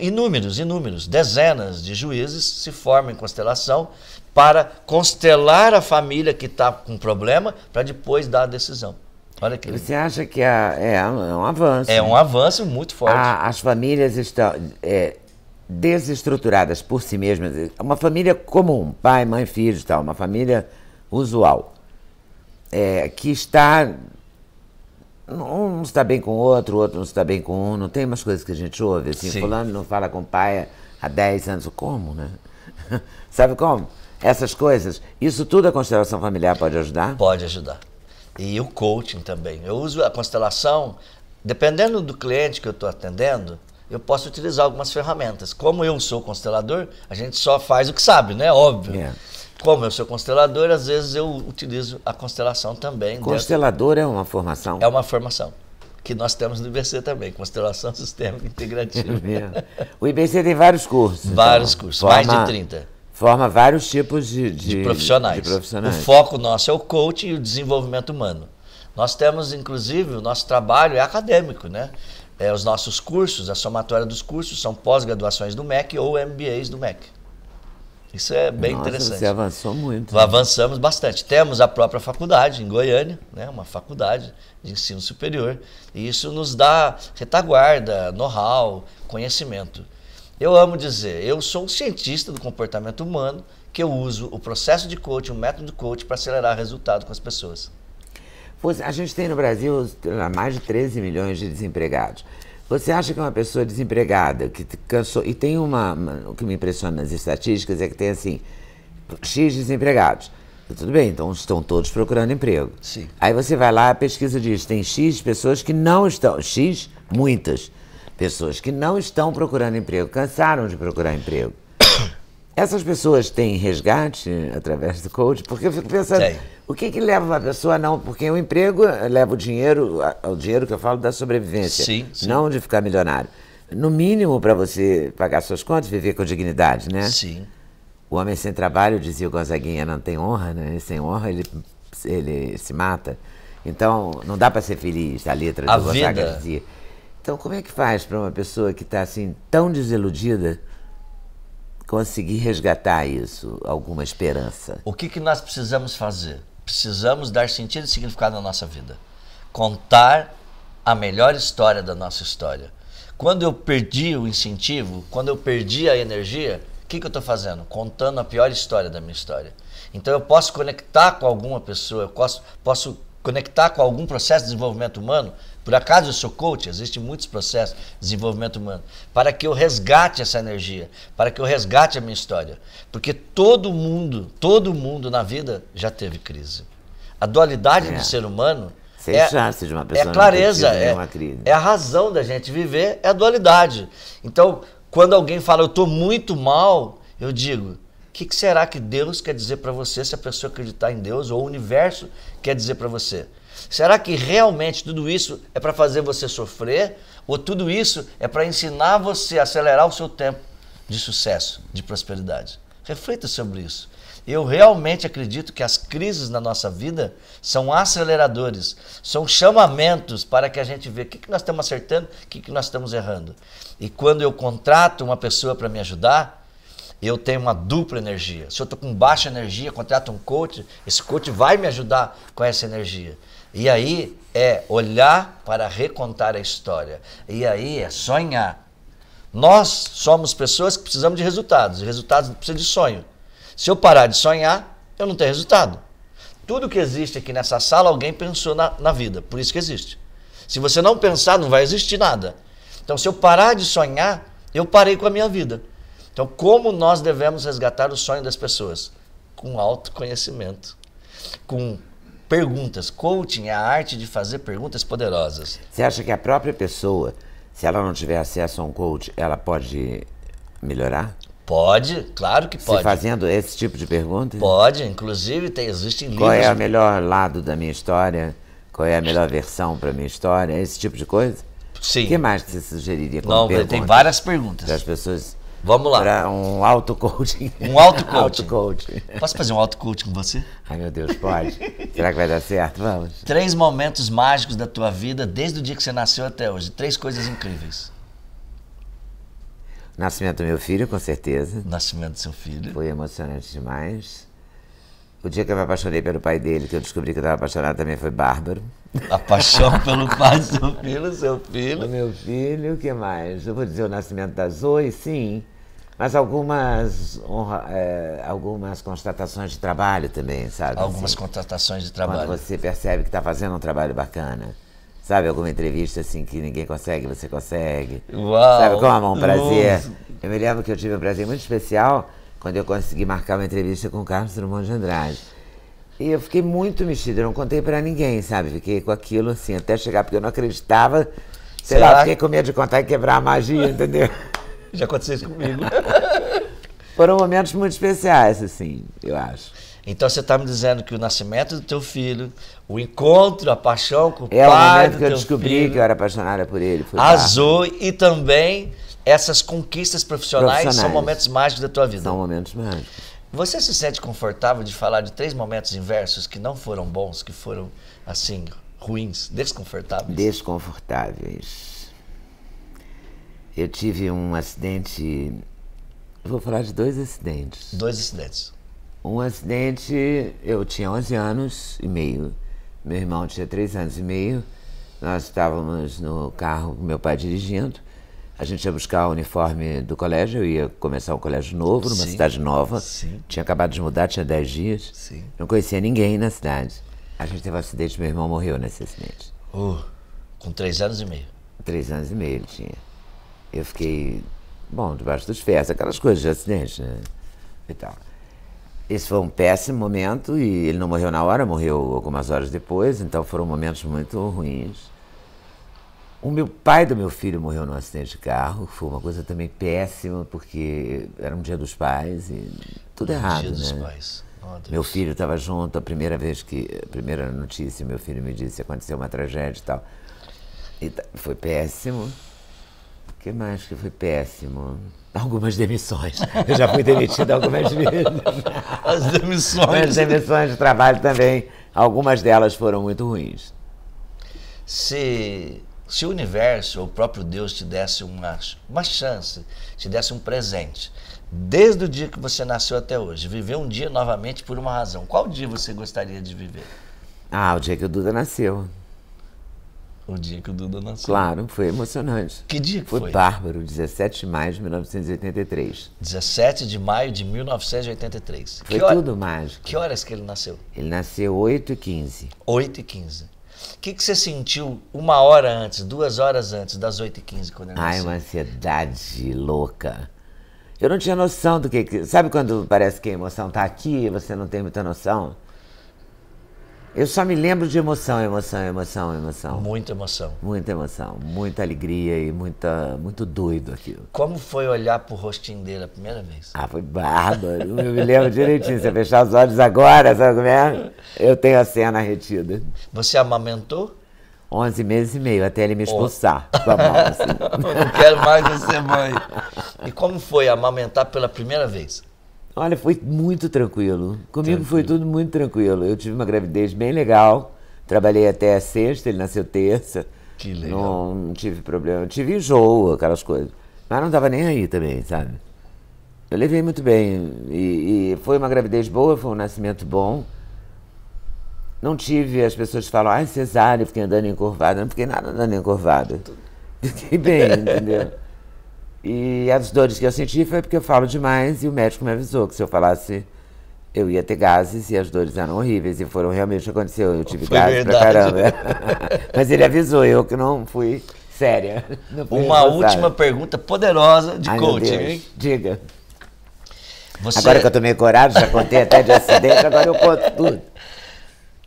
Inúmeros, inúmeros, dezenas de juízes se formam em constelação para constelar a família que está com problema para depois dar a decisão. Olha que Você acha que é, é, é, um avanço? É né? um avanço muito forte. A, as famílias estão é, desestruturadas por si mesmas. Uma família comum, pai, mãe, filhos, tal, uma família usual, é, que está um não está bem com o outro, o outro não está bem com um, não tem umas coisas que a gente ouve, assim, Sim. fulano não fala com o pai há 10 anos, como, né? Sabe como? Essas coisas, isso tudo a constelação familiar pode ajudar? Pode ajudar. E o coaching também. Eu uso a constelação, dependendo do cliente que eu estou atendendo, eu posso utilizar algumas ferramentas. Como eu sou constelador, a gente só faz o que sabe, né? Óbvio. Yeah. É como eu sou constelador, às vezes eu utilizo a constelação também. Constelador dentro... é uma formação? É uma formação. Que nós temos no IBC também, Constelação Sistêmica Integrativa. É o IBC tem vários cursos. Então. Vários então. cursos, forma, mais de 30. Forma vários tipos de, de, de, profissionais. de profissionais. O foco nosso é o coaching e o desenvolvimento humano. Nós temos, inclusive, o nosso trabalho é acadêmico, né? É, os nossos cursos, a somatória dos cursos, são pós-graduações do MEC ou MBAs do MEC. Isso é bem Nossa, interessante. Você avançou muito. Né? Avançamos bastante. Temos a própria faculdade em Goiânia, né? uma faculdade de ensino superior, e isso nos dá retaguarda, know-how, conhecimento. Eu amo dizer, eu sou um cientista do comportamento humano que eu uso o processo de coaching, o método de coaching para acelerar o resultado com as pessoas. a gente tem no Brasil mais de 13 milhões de desempregados. Você acha que é uma pessoa desempregada, que cansou. E tem uma, uma. O que me impressiona nas estatísticas é que tem assim: X desempregados. Tá tudo bem, então estão todos procurando emprego. Sim. Aí você vai lá, a pesquisa diz: tem X pessoas que não estão. X, muitas pessoas que não estão procurando emprego, cansaram de procurar emprego. Essas pessoas têm resgate através do coach? Porque eu fico pensando. Sim. O que, que leva uma pessoa a não. Porque o emprego leva o dinheiro, o dinheiro que eu falo da sobrevivência, sim, sim. não de ficar milionário. No mínimo para você pagar suas contas, viver com dignidade, né? Sim. O homem sem trabalho, dizia o Gonzaguinha, não tem honra, né? E sem honra ele, ele se mata. Então, não dá para ser feliz, a letra a do Gonzaga dizia. Então, como é que faz para uma pessoa que está assim tão desiludida conseguir resgatar isso, alguma esperança? O que, que nós precisamos fazer? Precisamos dar sentido e significado à nossa vida. Contar a melhor história da nossa história. Quando eu perdi o incentivo, quando eu perdi a energia, o que, que eu estou fazendo? Contando a pior história da minha história. Então eu posso conectar com alguma pessoa, eu posso, posso conectar com algum processo de desenvolvimento humano por acaso eu sou coach, existem muitos processos de desenvolvimento humano, para que eu resgate essa energia, para que eu resgate a minha história. Porque todo mundo, todo mundo na vida já teve crise. A dualidade é. do ser humano é, a de uma é pessoa é clareza, é, crise. é a razão da gente viver, é a dualidade. Então, quando alguém fala, eu estou muito mal, eu digo, o que, que será que Deus quer dizer para você se a pessoa acreditar em Deus ou o universo quer dizer para você? Será que realmente tudo isso é para fazer você sofrer? Ou tudo isso é para ensinar você a acelerar o seu tempo de sucesso, de prosperidade? Reflita sobre isso. Eu realmente acredito que as crises na nossa vida são aceleradores, são chamamentos para que a gente veja o que, que nós estamos acertando, o que, que nós estamos errando. E quando eu contrato uma pessoa para me ajudar, eu tenho uma dupla energia. Se eu estou com baixa energia, contrato um coach, esse coach vai me ajudar com essa energia. E aí é olhar para recontar a história. E aí é sonhar. Nós somos pessoas que precisamos de resultados, e resultados precisam de sonho. Se eu parar de sonhar, eu não tenho resultado. Tudo que existe aqui nessa sala, alguém pensou na, na vida, por isso que existe. Se você não pensar, não vai existir nada. Então, se eu parar de sonhar, eu parei com a minha vida. Então, como nós devemos resgatar o sonho das pessoas? Com autoconhecimento, com Perguntas. Coaching é a arte de fazer perguntas poderosas. Você acha que a própria pessoa, se ela não tiver acesso a um coach, ela pode melhorar? Pode, claro que pode. Se fazendo esse tipo de pergunta? Pode, inclusive tem, existem livros. Qual é o melhor lado da minha história? Qual é a melhor versão para minha história? Esse tipo de coisa? Sim. O que mais você sugeriria como Não, tem várias perguntas. Das pessoas Vamos lá. Pra um auto-coaching. Um auto-coaching. auto-coaching. Posso fazer um auto-coaching com você? Ai, meu Deus, pode. Será que vai dar certo? Vamos. Três momentos mágicos da tua vida, desde o dia que você nasceu até hoje. Três coisas incríveis. Nascimento do meu filho, com certeza. Nascimento do seu filho. Foi emocionante demais. O dia que eu me apaixonei pelo pai dele, que eu descobri que eu estava apaixonado, também foi bárbaro. A paixão pelo pai do seu filho, seu filho. O meu filho, o que mais? Eu vou dizer o nascimento da Zoe, sim. Mas algumas, honra, é, algumas constatações de trabalho também, sabe? Algumas assim, constatações de trabalho. Quando você percebe que está fazendo um trabalho bacana. Sabe, alguma entrevista assim que ninguém consegue, você consegue. Uau! Sabe como? É, um prazer. Nossa. Eu me lembro que eu tive um prazer muito especial quando eu consegui marcar uma entrevista com o Carlos Drummond de Andrade. E eu fiquei muito mexida, eu não contei para ninguém, sabe? Fiquei com aquilo assim até chegar, porque eu não acreditava. Sei Será? lá, fiquei com medo de contar e quebrar a magia, entendeu? Já aconteceu isso comigo. Foram momentos muito especiais, assim, eu acho. Então você está me dizendo que o nascimento do teu filho, o encontro, a paixão com o é pai. É o momento que eu descobri filho, que eu era apaixonada por ele. Azul barco. e também essas conquistas profissionais, profissionais, são momentos mágicos da tua vida. São momentos mágicos. Você se sente confortável de falar de três momentos inversos que não foram bons, que foram assim ruins, desconfortáveis? Desconfortáveis. Eu tive um acidente. Vou falar de dois acidentes. Dois acidentes. Um acidente, eu tinha 11 anos e meio. Meu irmão tinha 3 anos e meio. Nós estávamos no carro, meu pai dirigindo. A gente ia buscar o uniforme do colégio, eu ia começar um colégio novo, numa Sim. cidade nova. Sim. Tinha acabado de mudar, tinha 10 dias. Sim. Não conhecia ninguém na cidade. A gente teve um acidente, meu irmão morreu nesse acidente. Uh, com 3 anos e meio? 3 anos e meio ele tinha eu fiquei, bom, debaixo dos pés, aquelas coisas, de né? e tal. Esse foi um péssimo momento e ele não morreu na hora, morreu algumas horas depois, então foram momentos muito ruins. O meu pai do meu filho morreu num acidente de carro, foi uma coisa também péssima, porque era um dia dos pais e tudo é errado, dia né? Dos pais. Oh, meu filho estava junto, a primeira vez que, a primeira notícia, meu filho me disse, aconteceu uma tragédia e tal. E foi péssimo que mais que foi péssimo? Algumas demissões. Eu já fui demitido algumas vezes. As demissões. As demissões de trabalho também. Algumas delas foram muito ruins. Se, se o universo ou o próprio Deus te desse uma, uma chance, te desse um presente, desde o dia que você nasceu até hoje, viver um dia novamente por uma razão, qual dia você gostaria de viver? Ah, o dia que o Duda nasceu. O dia que o Duda nasceu. Claro, foi emocionante. Que dia que foi? Foi bárbaro, 17 de maio de 1983. 17 de maio de 1983. Foi tudo mágico. Que horas que ele nasceu? Ele nasceu 8h15. 8h15. O que, que você sentiu uma hora antes, duas horas antes das 8h15 quando ele nasceu? Ai, uma ansiedade louca. Eu não tinha noção do que. Sabe quando parece que a emoção está aqui e você não tem muita noção? Eu só me lembro de emoção, emoção, emoção, emoção. Muita emoção. Muita emoção, muita alegria e muita, muito doido aquilo. Como foi olhar pro rostinho dele a primeira vez? Ah, foi bárbaro. Eu me lembro direitinho. Você fechar os olhos agora, sabe como é? Eu tenho a cena retida. Você amamentou? Onze meses e meio, até ele me expulsar. Oh. Mão, assim. Não quero mais ser mãe. E como foi amamentar pela primeira vez? Olha, foi muito tranquilo. Comigo tranquilo. foi tudo muito tranquilo. Eu tive uma gravidez bem legal. Trabalhei até a sexta, ele nasceu terça. Que legal. Não, não tive problema. Eu tive enjoo, aquelas coisas. Mas não estava nem aí também, sabe? Eu levei muito bem. E, e, foi uma gravidez boa, foi um nascimento bom. Não tive, as pessoas falam, ai, ah, cesárea, fiquei andando encurvada. Não fiquei nada andando encurvada. Fiquei bem, entendeu? E as dores que eu senti foi porque eu falo demais e o médico me avisou que se eu falasse eu ia ter gases e as dores eram horríveis e foram realmente aconteceu. Eu tive foi gases verdade. pra caramba. Mas ele avisou, eu que não fui séria. Não fui Uma última pergunta poderosa de Ai, coaching, hein? Diga. Você... Agora que eu tomei coragem, já contei até de acidente, agora eu conto tudo.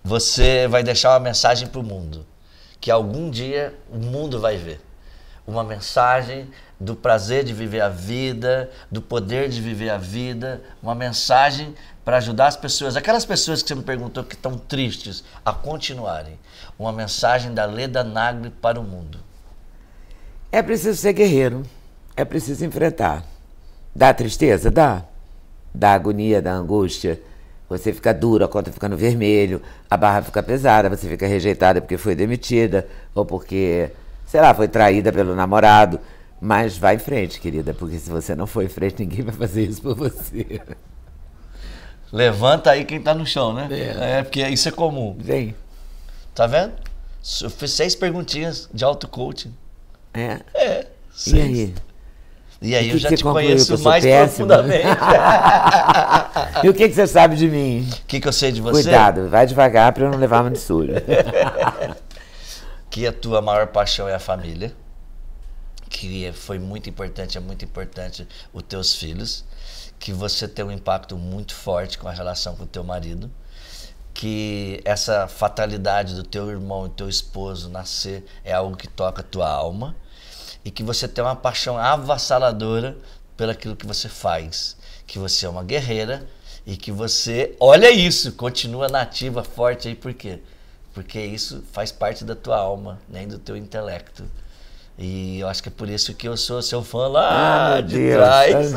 Você vai deixar uma mensagem pro mundo que algum dia o mundo vai ver. Uma mensagem do prazer de viver a vida, do poder de viver a vida, uma mensagem para ajudar as pessoas, aquelas pessoas que você me perguntou que estão tristes, a continuarem. Uma mensagem da Leda Nagli para o mundo. É preciso ser guerreiro, é preciso enfrentar. Dá tristeza? Dá. Dá agonia, dá angústia. Você fica duro, a conta fica no vermelho, a barra fica pesada, você fica rejeitada porque foi demitida ou porque, sei lá, foi traída pelo namorado mas vai em frente, querida, porque se você não for em frente, ninguém vai fazer isso por você. Levanta aí quem tá no chão, né? É, é porque isso é comum. Vem. Tá vendo? Eu fiz seis perguntinhas de auto-coaching. É? É. Seis. E aí? E aí e eu já te conheço mais péssima? profundamente. e o que, que você sabe de mim? O que, que eu sei de você? Cuidado, vai devagar para eu não levar uma de sujo. que a tua maior paixão é a família que foi muito importante, é muito importante os teus filhos, que você tem um impacto muito forte com a relação com o teu marido, que essa fatalidade do teu irmão e teu esposo nascer é algo que toca a tua alma e que você tem uma paixão avassaladora pelo aquilo que você faz, que você é uma guerreira e que você, olha isso, continua nativa, forte aí, por quê? Porque isso faz parte da tua alma, nem do teu intelecto. E eu acho que é por isso que eu sou seu fã lá ah, de Deus, trás.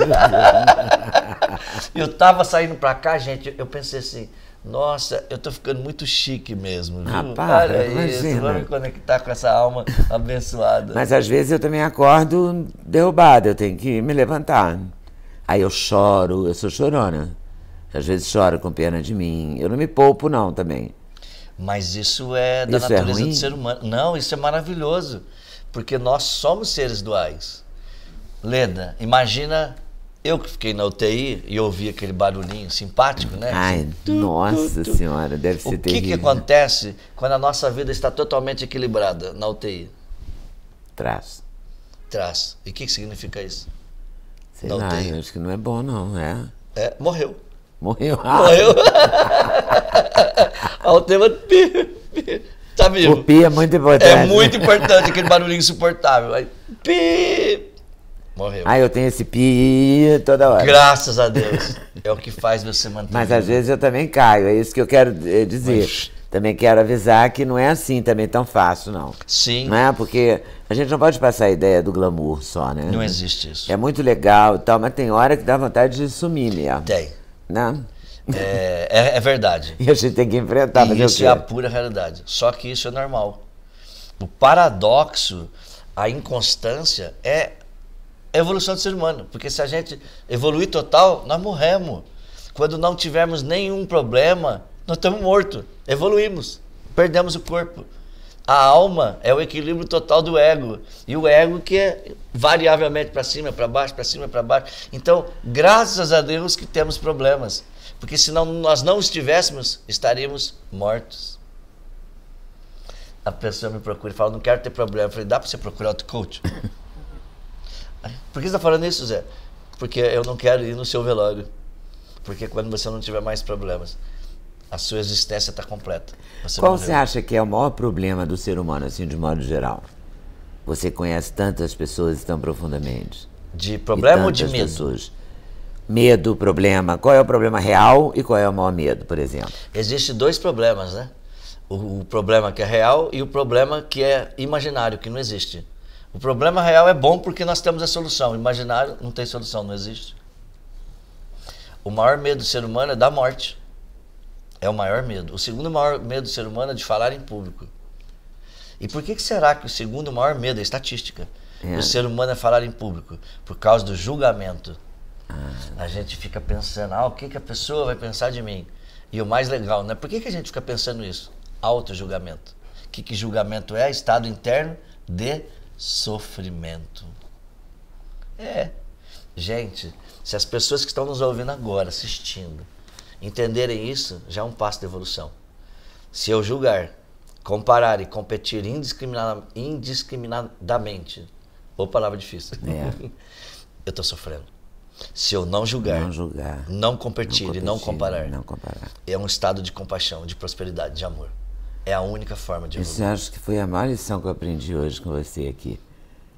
eu tava saindo pra cá, gente, eu pensei assim, nossa, eu tô ficando muito chique mesmo. Viu? Rapaz, Olha imagina. isso, vamos me conectar com essa alma abençoada. Mas às vezes eu também acordo derrubada, eu tenho que me levantar. Aí eu choro, eu sou chorona. Às vezes choro com pena de mim. Eu não me poupo, não, também. Mas isso é da isso é natureza é do ser humano. Não, isso é maravilhoso porque nós somos seres duais. Leda, imagina eu que fiquei na UTI e ouvi aquele barulhinho simpático, né? Ai, assim, nossa tu, tu, senhora, deve ser o terrível. O que, que acontece quando a nossa vida está totalmente equilibrada na UTI? Traz. Traz. E o que, que, significa isso? Sei na lá, UTI. acho que não é bom não, é? É, morreu. Morreu. Morreu. Olha o tema tá vivo. O pi é muito importante. É né? muito importante aquele barulhinho insuportável. Aí, pi! Morreu. Aí ah, eu tenho esse pi toda hora. Graças a Deus. É o que faz você manter. Mas às vezes eu também caio, é isso que eu quero eh, dizer. Mas... Também quero avisar que não é assim também tão fácil, não. Sim. Não é? Porque a gente não pode passar a ideia do glamour só, né? Não existe isso. É muito legal e tal, mas tem hora que dá vontade de sumir mesmo. Tem. Né? É, é, é verdade. e a gente tem que enfrentar. E isso é a pura realidade. Só que isso é normal. O paradoxo, a inconstância é a evolução do ser humano. Porque se a gente evoluir total, nós morremos. Quando não tivermos nenhum problema, nós estamos mortos. Evoluímos. Perdemos o corpo. A alma é o equilíbrio total do ego. E o ego que é variavelmente para cima, para baixo, para cima, para baixo. Então, graças a Deus que temos problemas porque senão nós não estivéssemos, estaríamos mortos. A pessoa me procura e fala, não quero ter problema. Eu falei, dá para você procurar outro coach? Por que você está falando isso, Zé? Porque eu não quero ir no seu velório. Porque quando você não tiver mais problemas, a sua existência está completa. Você Qual morreu. você acha que é o maior problema do ser humano, assim, de modo geral? Você conhece tantas pessoas tão profundamente. De problema ou de medo? Pessoas medo, problema? Qual é o problema real e qual é o maior medo, por exemplo? Existem dois problemas, né? O, o, problema que é real e o problema que é imaginário, que não existe. O problema real é bom porque nós temos a solução. O imaginário não tem solução, não existe. O maior medo do ser humano é da morte. É o maior medo. O segundo maior medo do ser humano é de falar em público. E por que, que será que o segundo maior medo é estatística? É. O ser humano é falar em público por causa do julgamento. A gente fica pensando, ah, o que, que a pessoa vai pensar de mim? E o mais legal, né? Por que, que a gente fica pensando isso? Auto-julgamento. O que, que julgamento é? Estado interno de sofrimento. É. Gente, se as pessoas que estão nos ouvindo agora, assistindo, entenderem isso, já é um passo de evolução. Se eu julgar, comparar e competir indiscriminada, indiscriminadamente, ou palavra difícil, é. eu estou sofrendo. Se eu não julgar, não, julgar, não competir, não competir e não comparar, não comparar, é um estado de compaixão, de prosperidade, de amor. É a única forma de evoluir. Isso eu acho que foi a maior lição que eu aprendi hoje com você aqui.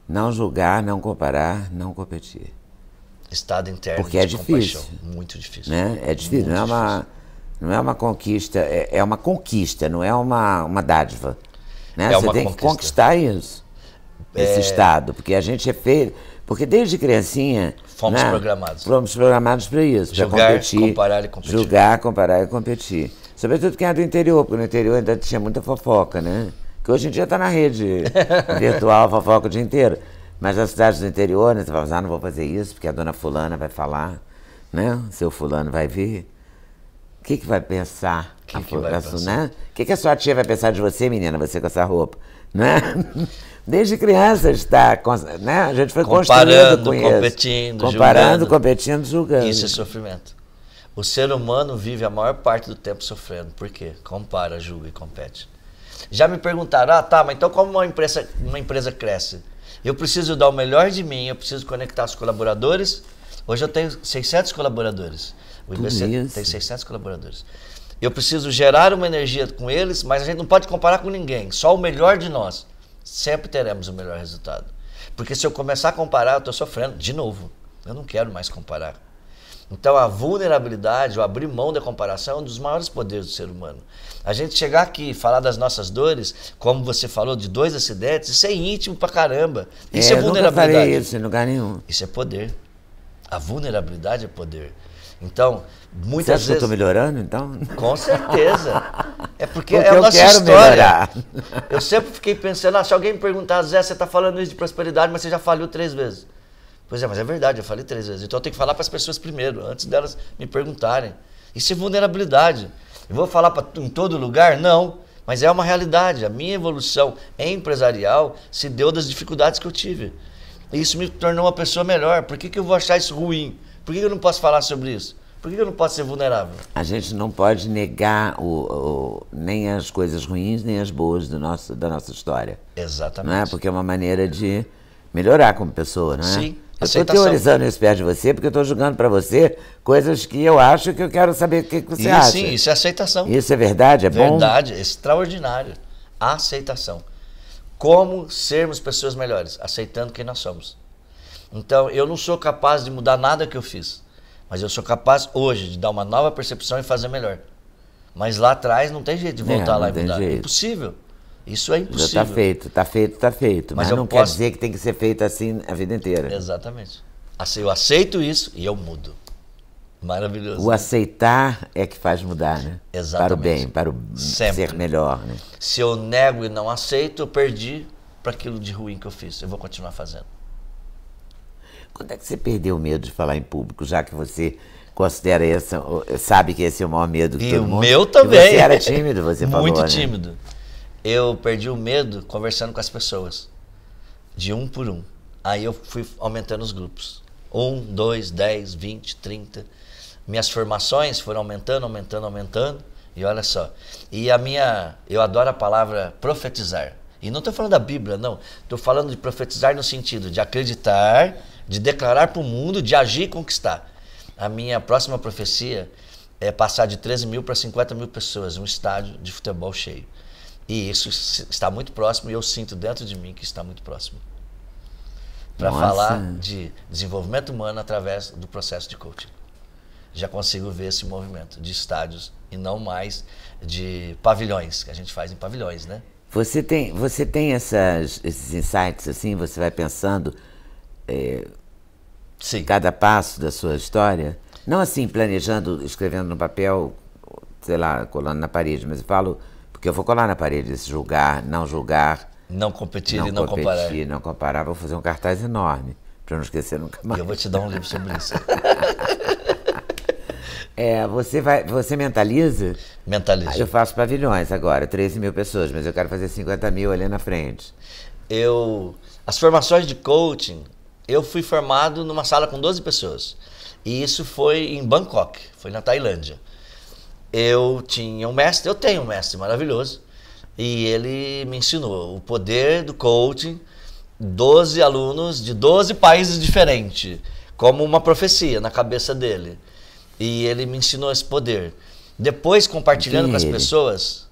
Não julgar, não comparar, não competir. Estado interno Porque é difícil, muito difícil. Né? É difícil, não é uma... não é uma conquista, é, é, uma conquista, não é uma, uma dádiva. Né? É Você uma tem conquista. que conquistar isso, é. esse é... estado, porque a gente é feito, porque desde criancinha. Fomos né, programados. Fomos programados para isso. Jogar, competir, comparar e competir. Julgar, comparar e competir. Sobretudo quem é do interior, porque no interior ainda tinha muita fofoca, né? Que hoje em dia está na rede virtual, fofoca o dia inteiro. Mas nas cidades do interior, né, você vai falar, assim, ah, não vou fazer isso, porque a dona fulana vai falar, né? O seu fulano vai vir. O que, que vai pensar? Que a que Né? O que, que a sua tia vai pensar de você, menina, você com essa roupa? né? Desde criança está, né? A gente foi comparando, construindo com competindo, comparando, julgando. competindo, julgando. Isso é sofrimento. O ser humano vive a maior parte do tempo sofrendo. Por quê? Compara, julga e compete. Já me perguntaram, ah, tá, mas então como uma empresa, uma empresa cresce? Eu preciso dar o melhor de mim, eu preciso conectar os colaboradores. Hoje eu tenho 600 colaboradores. O IBC tem 600 colaboradores. Eu preciso gerar uma energia com eles, mas a gente não pode comparar com ninguém, só o melhor de nós. Sempre teremos o melhor resultado. Porque se eu começar a comparar, eu estou sofrendo de novo. Eu não quero mais comparar. Então a vulnerabilidade, o abrir mão da comparação é um dos maiores poderes do ser humano. A gente chegar aqui e falar das nossas dores, como você falou, de dois acidentes, isso é íntimo pra caramba. Isso é, é vulnerabilidade. Eu nunca falei isso em lugar nenhum. Isso é poder. A vulnerabilidade é poder. Então, muitas Você acha vezes. Que eu estou melhorando, então? Com certeza. É porque, porque é a nossa eu quero história. Melhorar. Eu sempre fiquei pensando, ah, se alguém me perguntar, Zé, você está falando isso de prosperidade, mas você já falhou três vezes. Pois é, mas é verdade, eu falei três vezes. Então eu tenho que falar para as pessoas primeiro, antes delas me perguntarem. Isso é vulnerabilidade. Eu vou falar pra, em todo lugar? Não. Mas é uma realidade. A minha evolução empresarial se deu das dificuldades que eu tive. E isso me tornou uma pessoa melhor. Por que, que eu vou achar isso ruim? Por que eu não posso falar sobre isso? Por que eu não posso ser vulnerável? A gente não pode negar o, o, nem as coisas ruins, nem as boas do nosso, da nossa história. Exatamente. Não é? Porque é uma maneira de melhorar como pessoa, não é? Sim. Eu estou teorizando isso perto de você, porque eu estou julgando para você coisas que eu acho que eu quero saber o que, você isso, acha. Sim, isso é aceitação. Isso é verdade? É verdade, bom? Verdade, extraordinário. Aceitação. Como sermos pessoas melhores? Aceitando quem nós somos. Então, eu não sou capaz de mudar nada que eu fiz, mas eu sou capaz hoje de dar uma nova percepção e fazer melhor. Mas lá atrás não tem jeito de voltar lá e mudar. Jeito. Impossível. Isso é tá impossível. Já está feito, está feito, está feito. Mas, mas não posso... quer dizer que tem que ser feito assim a vida inteira. Exatamente. eu aceito isso e eu mudo. Maravilhoso. O né? aceitar é que faz mudar, né? Exatamente. Para o bem, para o Sempre. ser melhor. Né? Se eu nego e não aceito, eu perdi para aquilo de ruim que eu fiz. Eu vou continuar fazendo. Quando é que você perdeu o medo de falar em público, já que você considera essa, sabe que esse é o maior medo que e todo mundo? o meu também. E você era tímido, você falou. Muito né? tímido. Né? Eu perdi o medo conversando com as pessoas, de um por um. Aí eu fui aumentando os grupos. Um, dois, dez, vinte, trinta. Minhas formações foram aumentando, aumentando, aumentando. E olha só. E a minha. Eu adoro a palavra profetizar. E não estou falando da Bíblia, não. Estou falando de profetizar no sentido de acreditar de declarar para o mundo, de agir e conquistar. A minha próxima profecia é passar de 13 mil para 50 mil pessoas, um estádio de futebol cheio. E isso está muito próximo e eu sinto dentro de mim que está muito próximo. Para falar de desenvolvimento humano através do processo de coaching. Já consigo ver esse movimento de estádios e não mais de pavilhões, que a gente faz em pavilhões, né? Você tem, você tem essas, esses insights assim, você vai pensando, é, cada passo da sua história? Não assim, planejando, escrevendo no papel, sei lá, colando na parede, mas eu falo, porque eu vou colar na parede, esse julgar, não julgar. Não competir não e não competir, comparar. Não comparar, vou fazer um cartaz enorme, para não esquecer nunca mais. Eu vou te dar um livro sobre isso. É, você vai, você mentaliza? Mentaliza. eu faço pavilhões agora, 13 mil pessoas, mas eu quero fazer 50 mil ali na frente. Eu, as formações de coaching, eu fui formado numa sala com 12 pessoas. E isso foi em Bangkok, foi na Tailândia. Eu tinha um mestre, eu tenho um mestre maravilhoso, e ele me ensinou o poder do coaching, 12 alunos de 12 países diferentes, como uma profecia na cabeça dele. E ele me ensinou esse poder. Depois, compartilhando com as ele. pessoas,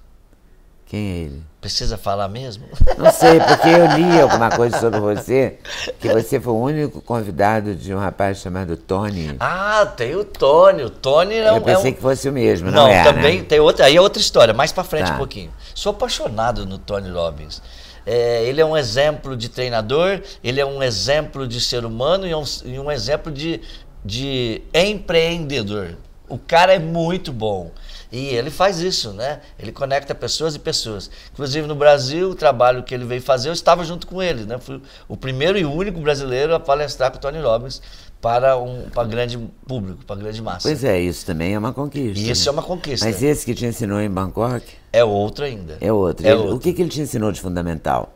quem é ele? Precisa falar mesmo? Não sei, porque eu li alguma coisa sobre você, que você foi o único convidado de um rapaz chamado Tony. Ah, tem o Tony. O Tony não é Eu é pensei é um... que fosse o mesmo, não, não é? Não, também né? tem outra. Aí é outra história, mais pra frente tá. um pouquinho. Sou apaixonado no Tony Robbins. É, ele é um exemplo de treinador, ele é um exemplo de ser humano e é um, e um exemplo de, de empreendedor. O cara é muito bom. E ele faz isso, né? Ele conecta pessoas e pessoas. Inclusive no Brasil, o trabalho que ele veio fazer, eu estava junto com ele, né? Fui o primeiro e único brasileiro a palestrar com o Tony Robbins para um para grande público, para grande massa. Pois é, isso também é uma conquista. isso né? é uma conquista. Mas esse que te ensinou em Bangkok? É outro ainda. É outro. É ele, outro. O que, que ele te ensinou de fundamental?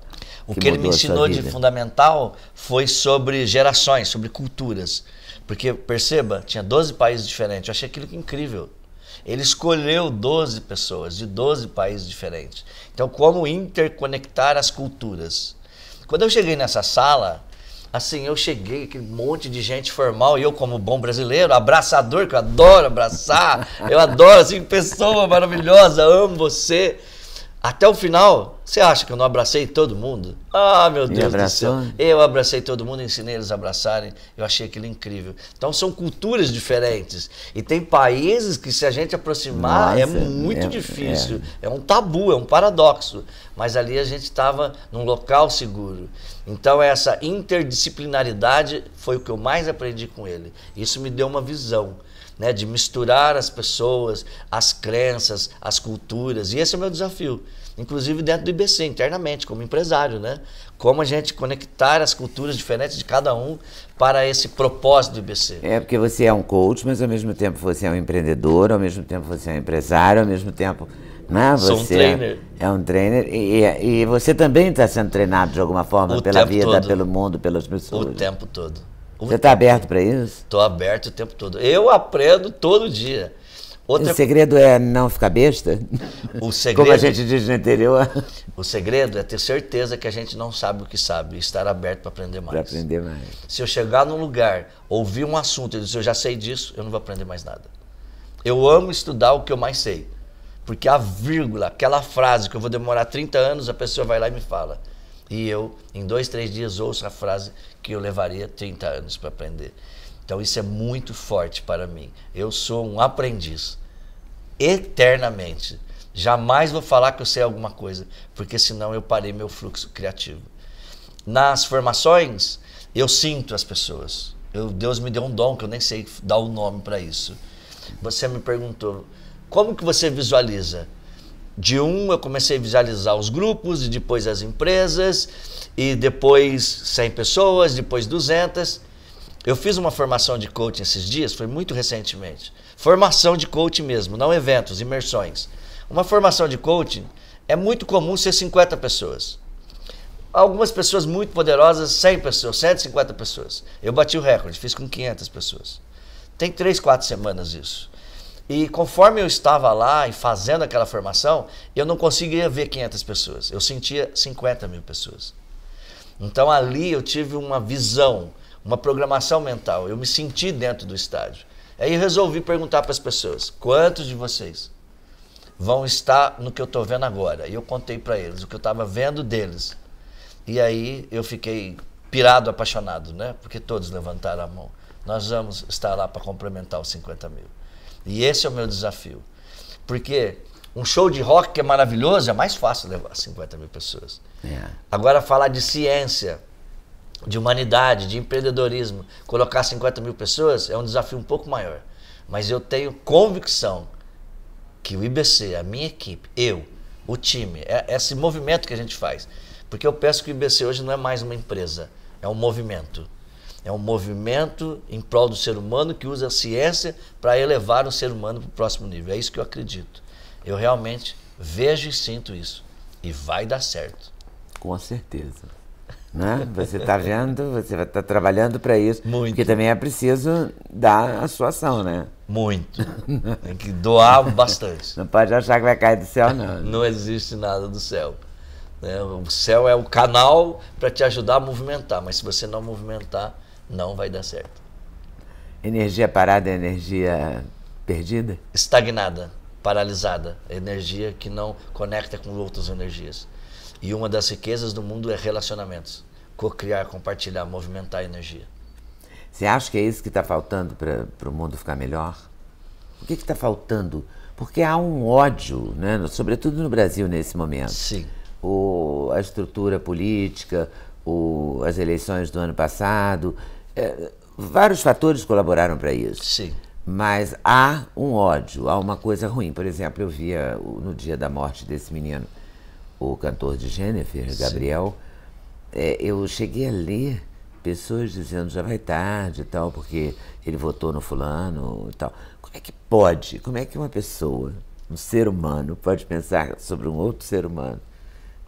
O que, que ele me ensinou de fundamental foi sobre gerações, sobre culturas. Porque, perceba, tinha 12 países diferentes. Eu achei aquilo incrível. Ele escolheu 12 pessoas de 12 países diferentes. Então, como interconectar as culturas? Quando eu cheguei nessa sala, assim, eu cheguei, aquele monte de gente formal, e eu, como bom brasileiro, abraçador, que eu adoro abraçar, eu adoro, assim, pessoa maravilhosa, amo você. Até o final, você acha que eu não abracei todo mundo? Ah, meu Deus do céu. Eu abracei todo mundo, ensinei eles a abraçarem. Eu achei aquilo incrível. Então são culturas diferentes. E tem países que, se a gente aproximar, é Nossa, é muito é, difícil. É. é um tabu, é um paradoxo. Mas ali a gente estava num local seguro. Então, essa interdisciplinaridade foi o que eu mais aprendi com ele. Isso me deu uma visão né, de misturar as pessoas, as crenças, as culturas. E esse é o meu desafio, inclusive dentro do IBC, internamente, como empresário, né? Como a gente conectar as culturas diferentes de cada um para esse propósito do IBC. É porque você é um coach, mas ao mesmo tempo você é um empreendedor, ao mesmo tempo você é um empresário, ao mesmo tempo né? Você Sou um é trainer. É um trainer. E, e você também está sendo treinado de alguma forma o pela vida, todo. pelo mundo, pelas pessoas. O tempo todo. Você está assim? aberto para isso? Estou aberto o tempo todo. Eu aprendo todo dia. Outra... O segredo é não ficar besta? O segredo, Como a gente diz no interior. O segredo é ter certeza que a gente não sabe o que sabe e estar aberto para aprender mais. Para aprender mais. Se eu chegar num lugar, ouvir um assunto e dizer eu já sei disso, eu não vou aprender mais nada. Eu amo estudar o que eu mais sei. Porque a vírgula, aquela frase que eu vou demorar 30 anos, a pessoa vai lá e me fala. E eu, em dois, três dias, ouço a frase que eu levaria 30 anos para aprender. Então isso é muito forte para mim. Eu sou um aprendiz eternamente. Jamais vou falar que eu sei alguma coisa, porque senão eu parei meu fluxo criativo. Nas formações, eu sinto as pessoas. Eu, Deus me deu um dom que eu nem sei dar o um nome para isso. Você me perguntou, como que você visualiza? De um, eu comecei a visualizar os grupos, e depois as empresas, e depois 100 pessoas, depois 200. Eu fiz uma formação de coaching esses dias, foi muito recentemente. Formação de coaching mesmo, não eventos, imersões. Uma formação de coaching é muito comum ser 50 pessoas. Algumas pessoas muito poderosas, 100 pessoas, 150 pessoas. Eu bati o recorde, fiz com 500 pessoas. Tem 3, 4 semanas isso. E conforme eu estava lá e fazendo aquela formação, eu não conseguia ver 500 pessoas, eu sentia 50 mil pessoas. Então ali eu tive uma visão, uma programação mental, eu me senti dentro do estádio. Aí eu resolvi perguntar para as pessoas: quantos de vocês vão estar no que eu estou vendo agora? E eu contei para eles o que eu estava vendo deles. E aí eu fiquei pirado, apaixonado, né? Porque todos levantaram a mão. Nós vamos estar lá para complementar os 50 mil. E esse é o meu desafio. Porque um show de rock que é maravilhoso é mais fácil levar 50 mil pessoas. Yeah. É. Agora, falar de ciência, de humanidade, de empreendedorismo, colocar 50 mil pessoas é um desafio um pouco maior. Mas eu tenho convicção que o IBC, a minha equipe, eu, o time, é, é esse movimento que a gente faz. Porque eu peço que o IBC hoje não é mais uma empresa, é um movimento. É um movimento em prol do ser humano que usa a ciência para elevar o ser humano para o próximo nível. É isso que eu acredito. Eu realmente vejo e sinto isso. E vai dar certo. Com certeza. Né? Você está vendo, você está trabalhando para isso. Muito. Porque também é preciso dar a sua ação, né? Muito. Tem que doar bastante. Não pode achar que vai cair do céu, não. Não existe nada do céu. Né? O céu é o canal para te ajudar a movimentar, mas se você não movimentar, não vai dar certo. Energia parada é energia perdida? Estagnada, paralisada. Energia que não conecta com outras energias. E uma das riquezas do mundo é relacionamentos. Cocriar, compartilhar, movimentar a energia. Você acha que é isso que está faltando para o mundo ficar melhor? O que está faltando? Porque há um ódio, né? sobretudo no Brasil nesse momento. Sim. O, a estrutura política, o, as eleições do ano passado, é, vários fatores colaboraram para isso. Sim. Mas há um ódio, há uma coisa ruim. Por exemplo, eu via no dia da morte desse menino, o cantor de Jennifer, Sim. Gabriel. É, eu cheguei a ler pessoas dizendo já vai tarde e tal, porque ele votou no fulano e tal. Como é que pode? Como é que uma pessoa, um ser humano, pode pensar sobre um outro ser humano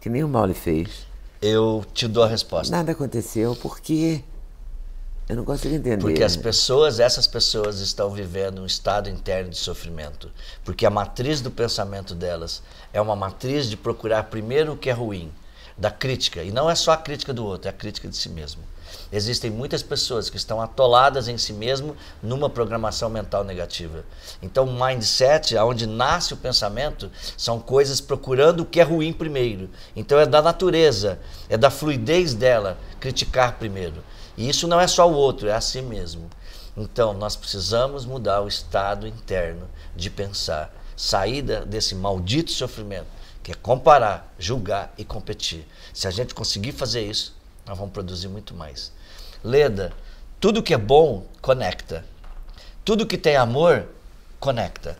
que nem o mal lhe fez? Eu te dou a resposta. Nada aconteceu porque eu não consigo entender. Porque as pessoas, essas pessoas estão vivendo um estado interno de sofrimento, porque a matriz do pensamento delas é uma matriz de procurar primeiro o que é ruim, da crítica, e não é só a crítica do outro, é a crítica de si mesmo. Existem muitas pessoas que estão atoladas em si mesmo numa programação mental negativa. Então, o mindset, onde nasce o pensamento, são coisas procurando o que é ruim primeiro. Então, é da natureza, é da fluidez dela criticar primeiro. E isso não é só o outro, é a si mesmo. Então, nós precisamos mudar o estado interno de pensar, saída desse maldito sofrimento, que é comparar, julgar e competir. Se a gente conseguir fazer isso, nós vamos produzir muito mais. Leda, tudo que é bom conecta. Tudo que tem amor conecta.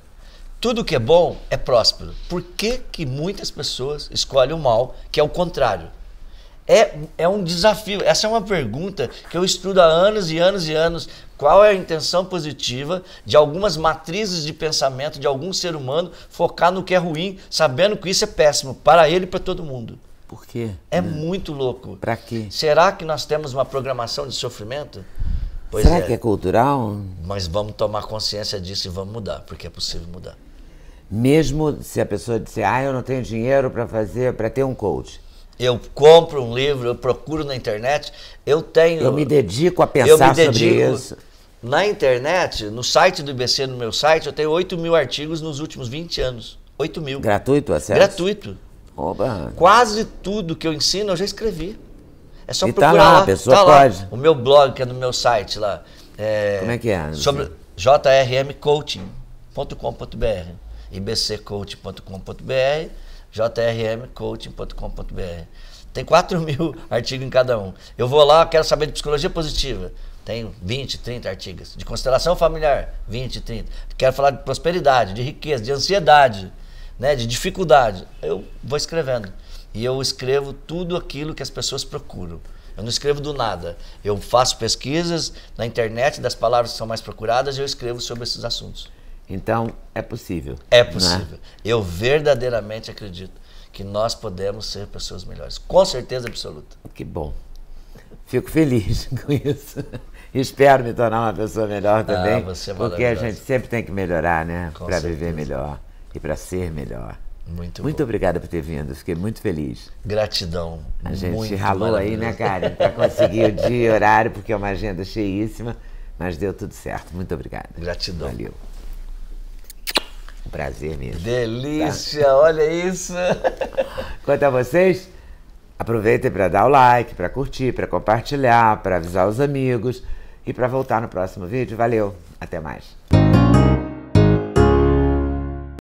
Tudo que é bom é próspero. Por que, que muitas pessoas escolhem o mal, que é o contrário? É, é um desafio. Essa é uma pergunta que eu estudo há anos e anos e anos. Qual é a intenção positiva de algumas matrizes de pensamento de algum ser humano focar no que é ruim, sabendo que isso é péssimo para ele e para todo mundo? Por quê? É não. Hum. muito louco. Para quê? Será que nós temos uma programação de sofrimento? Pois Será é. que é cultural? Mas vamos tomar consciência disso e vamos mudar, porque é possível mudar. Mesmo se a pessoa disser, ah, eu não tenho dinheiro para fazer, para ter um coach eu compro um livro, eu procuro na internet, eu tenho. Eu me dedico a pensar eu me dedico, sobre isso. Na internet, no site do IBC, no meu site, eu tenho 8 mil artigos nos últimos 20 anos. 8 mil. Gratuito, acesso? É Gratuito. Oba. Quase tudo que eu ensino eu já escrevi. É só e tá procurar. Tá lá, lá, a pessoa tá pode. Lá. O meu blog, que é no meu site lá. É, Como é que é? Sobre jrmcoaching.com.br, ibccoaching.com.br jrmcoaching.com.br. Tem 4 mil artigos em cada um. Eu vou lá, quero saber de psicologia positiva. Tenho 20, 30 artigos. De constelação familiar, 20, 30. Quero falar de prosperidade, de riqueza, de ansiedade, né, de dificuldade. Eu vou escrevendo. E eu escrevo tudo aquilo que as pessoas procuram. Eu não escrevo do nada. Eu faço pesquisas na internet das palavras que são mais procuradas e eu escrevo sobre esses assuntos. Então, é possível. É né? possível. Eu verdadeiramente acredito que nós podemos ser pessoas melhores. Com certeza absoluta. Que bom. Fico feliz com isso. Espero me tornar uma pessoa melhor ah, também. Ah, você é porque a gente sempre tem que melhorar, né? Para viver melhor e para ser melhor. Muito Muito obrigada por ter vindo, fiquei muito feliz. Gratidão. A gente muito ralou aí, né, cara, para conseguir o dia e horário, porque é uma agenda cheíssima, mas deu tudo certo. Muito obrigada. Gratidão. Valeu prazer mesmo. Delícia, tá? olha isso! Quanto a vocês, aproveitem para dar o like, para curtir, para compartilhar, para avisar os amigos e para voltar no próximo vídeo. Valeu, até mais!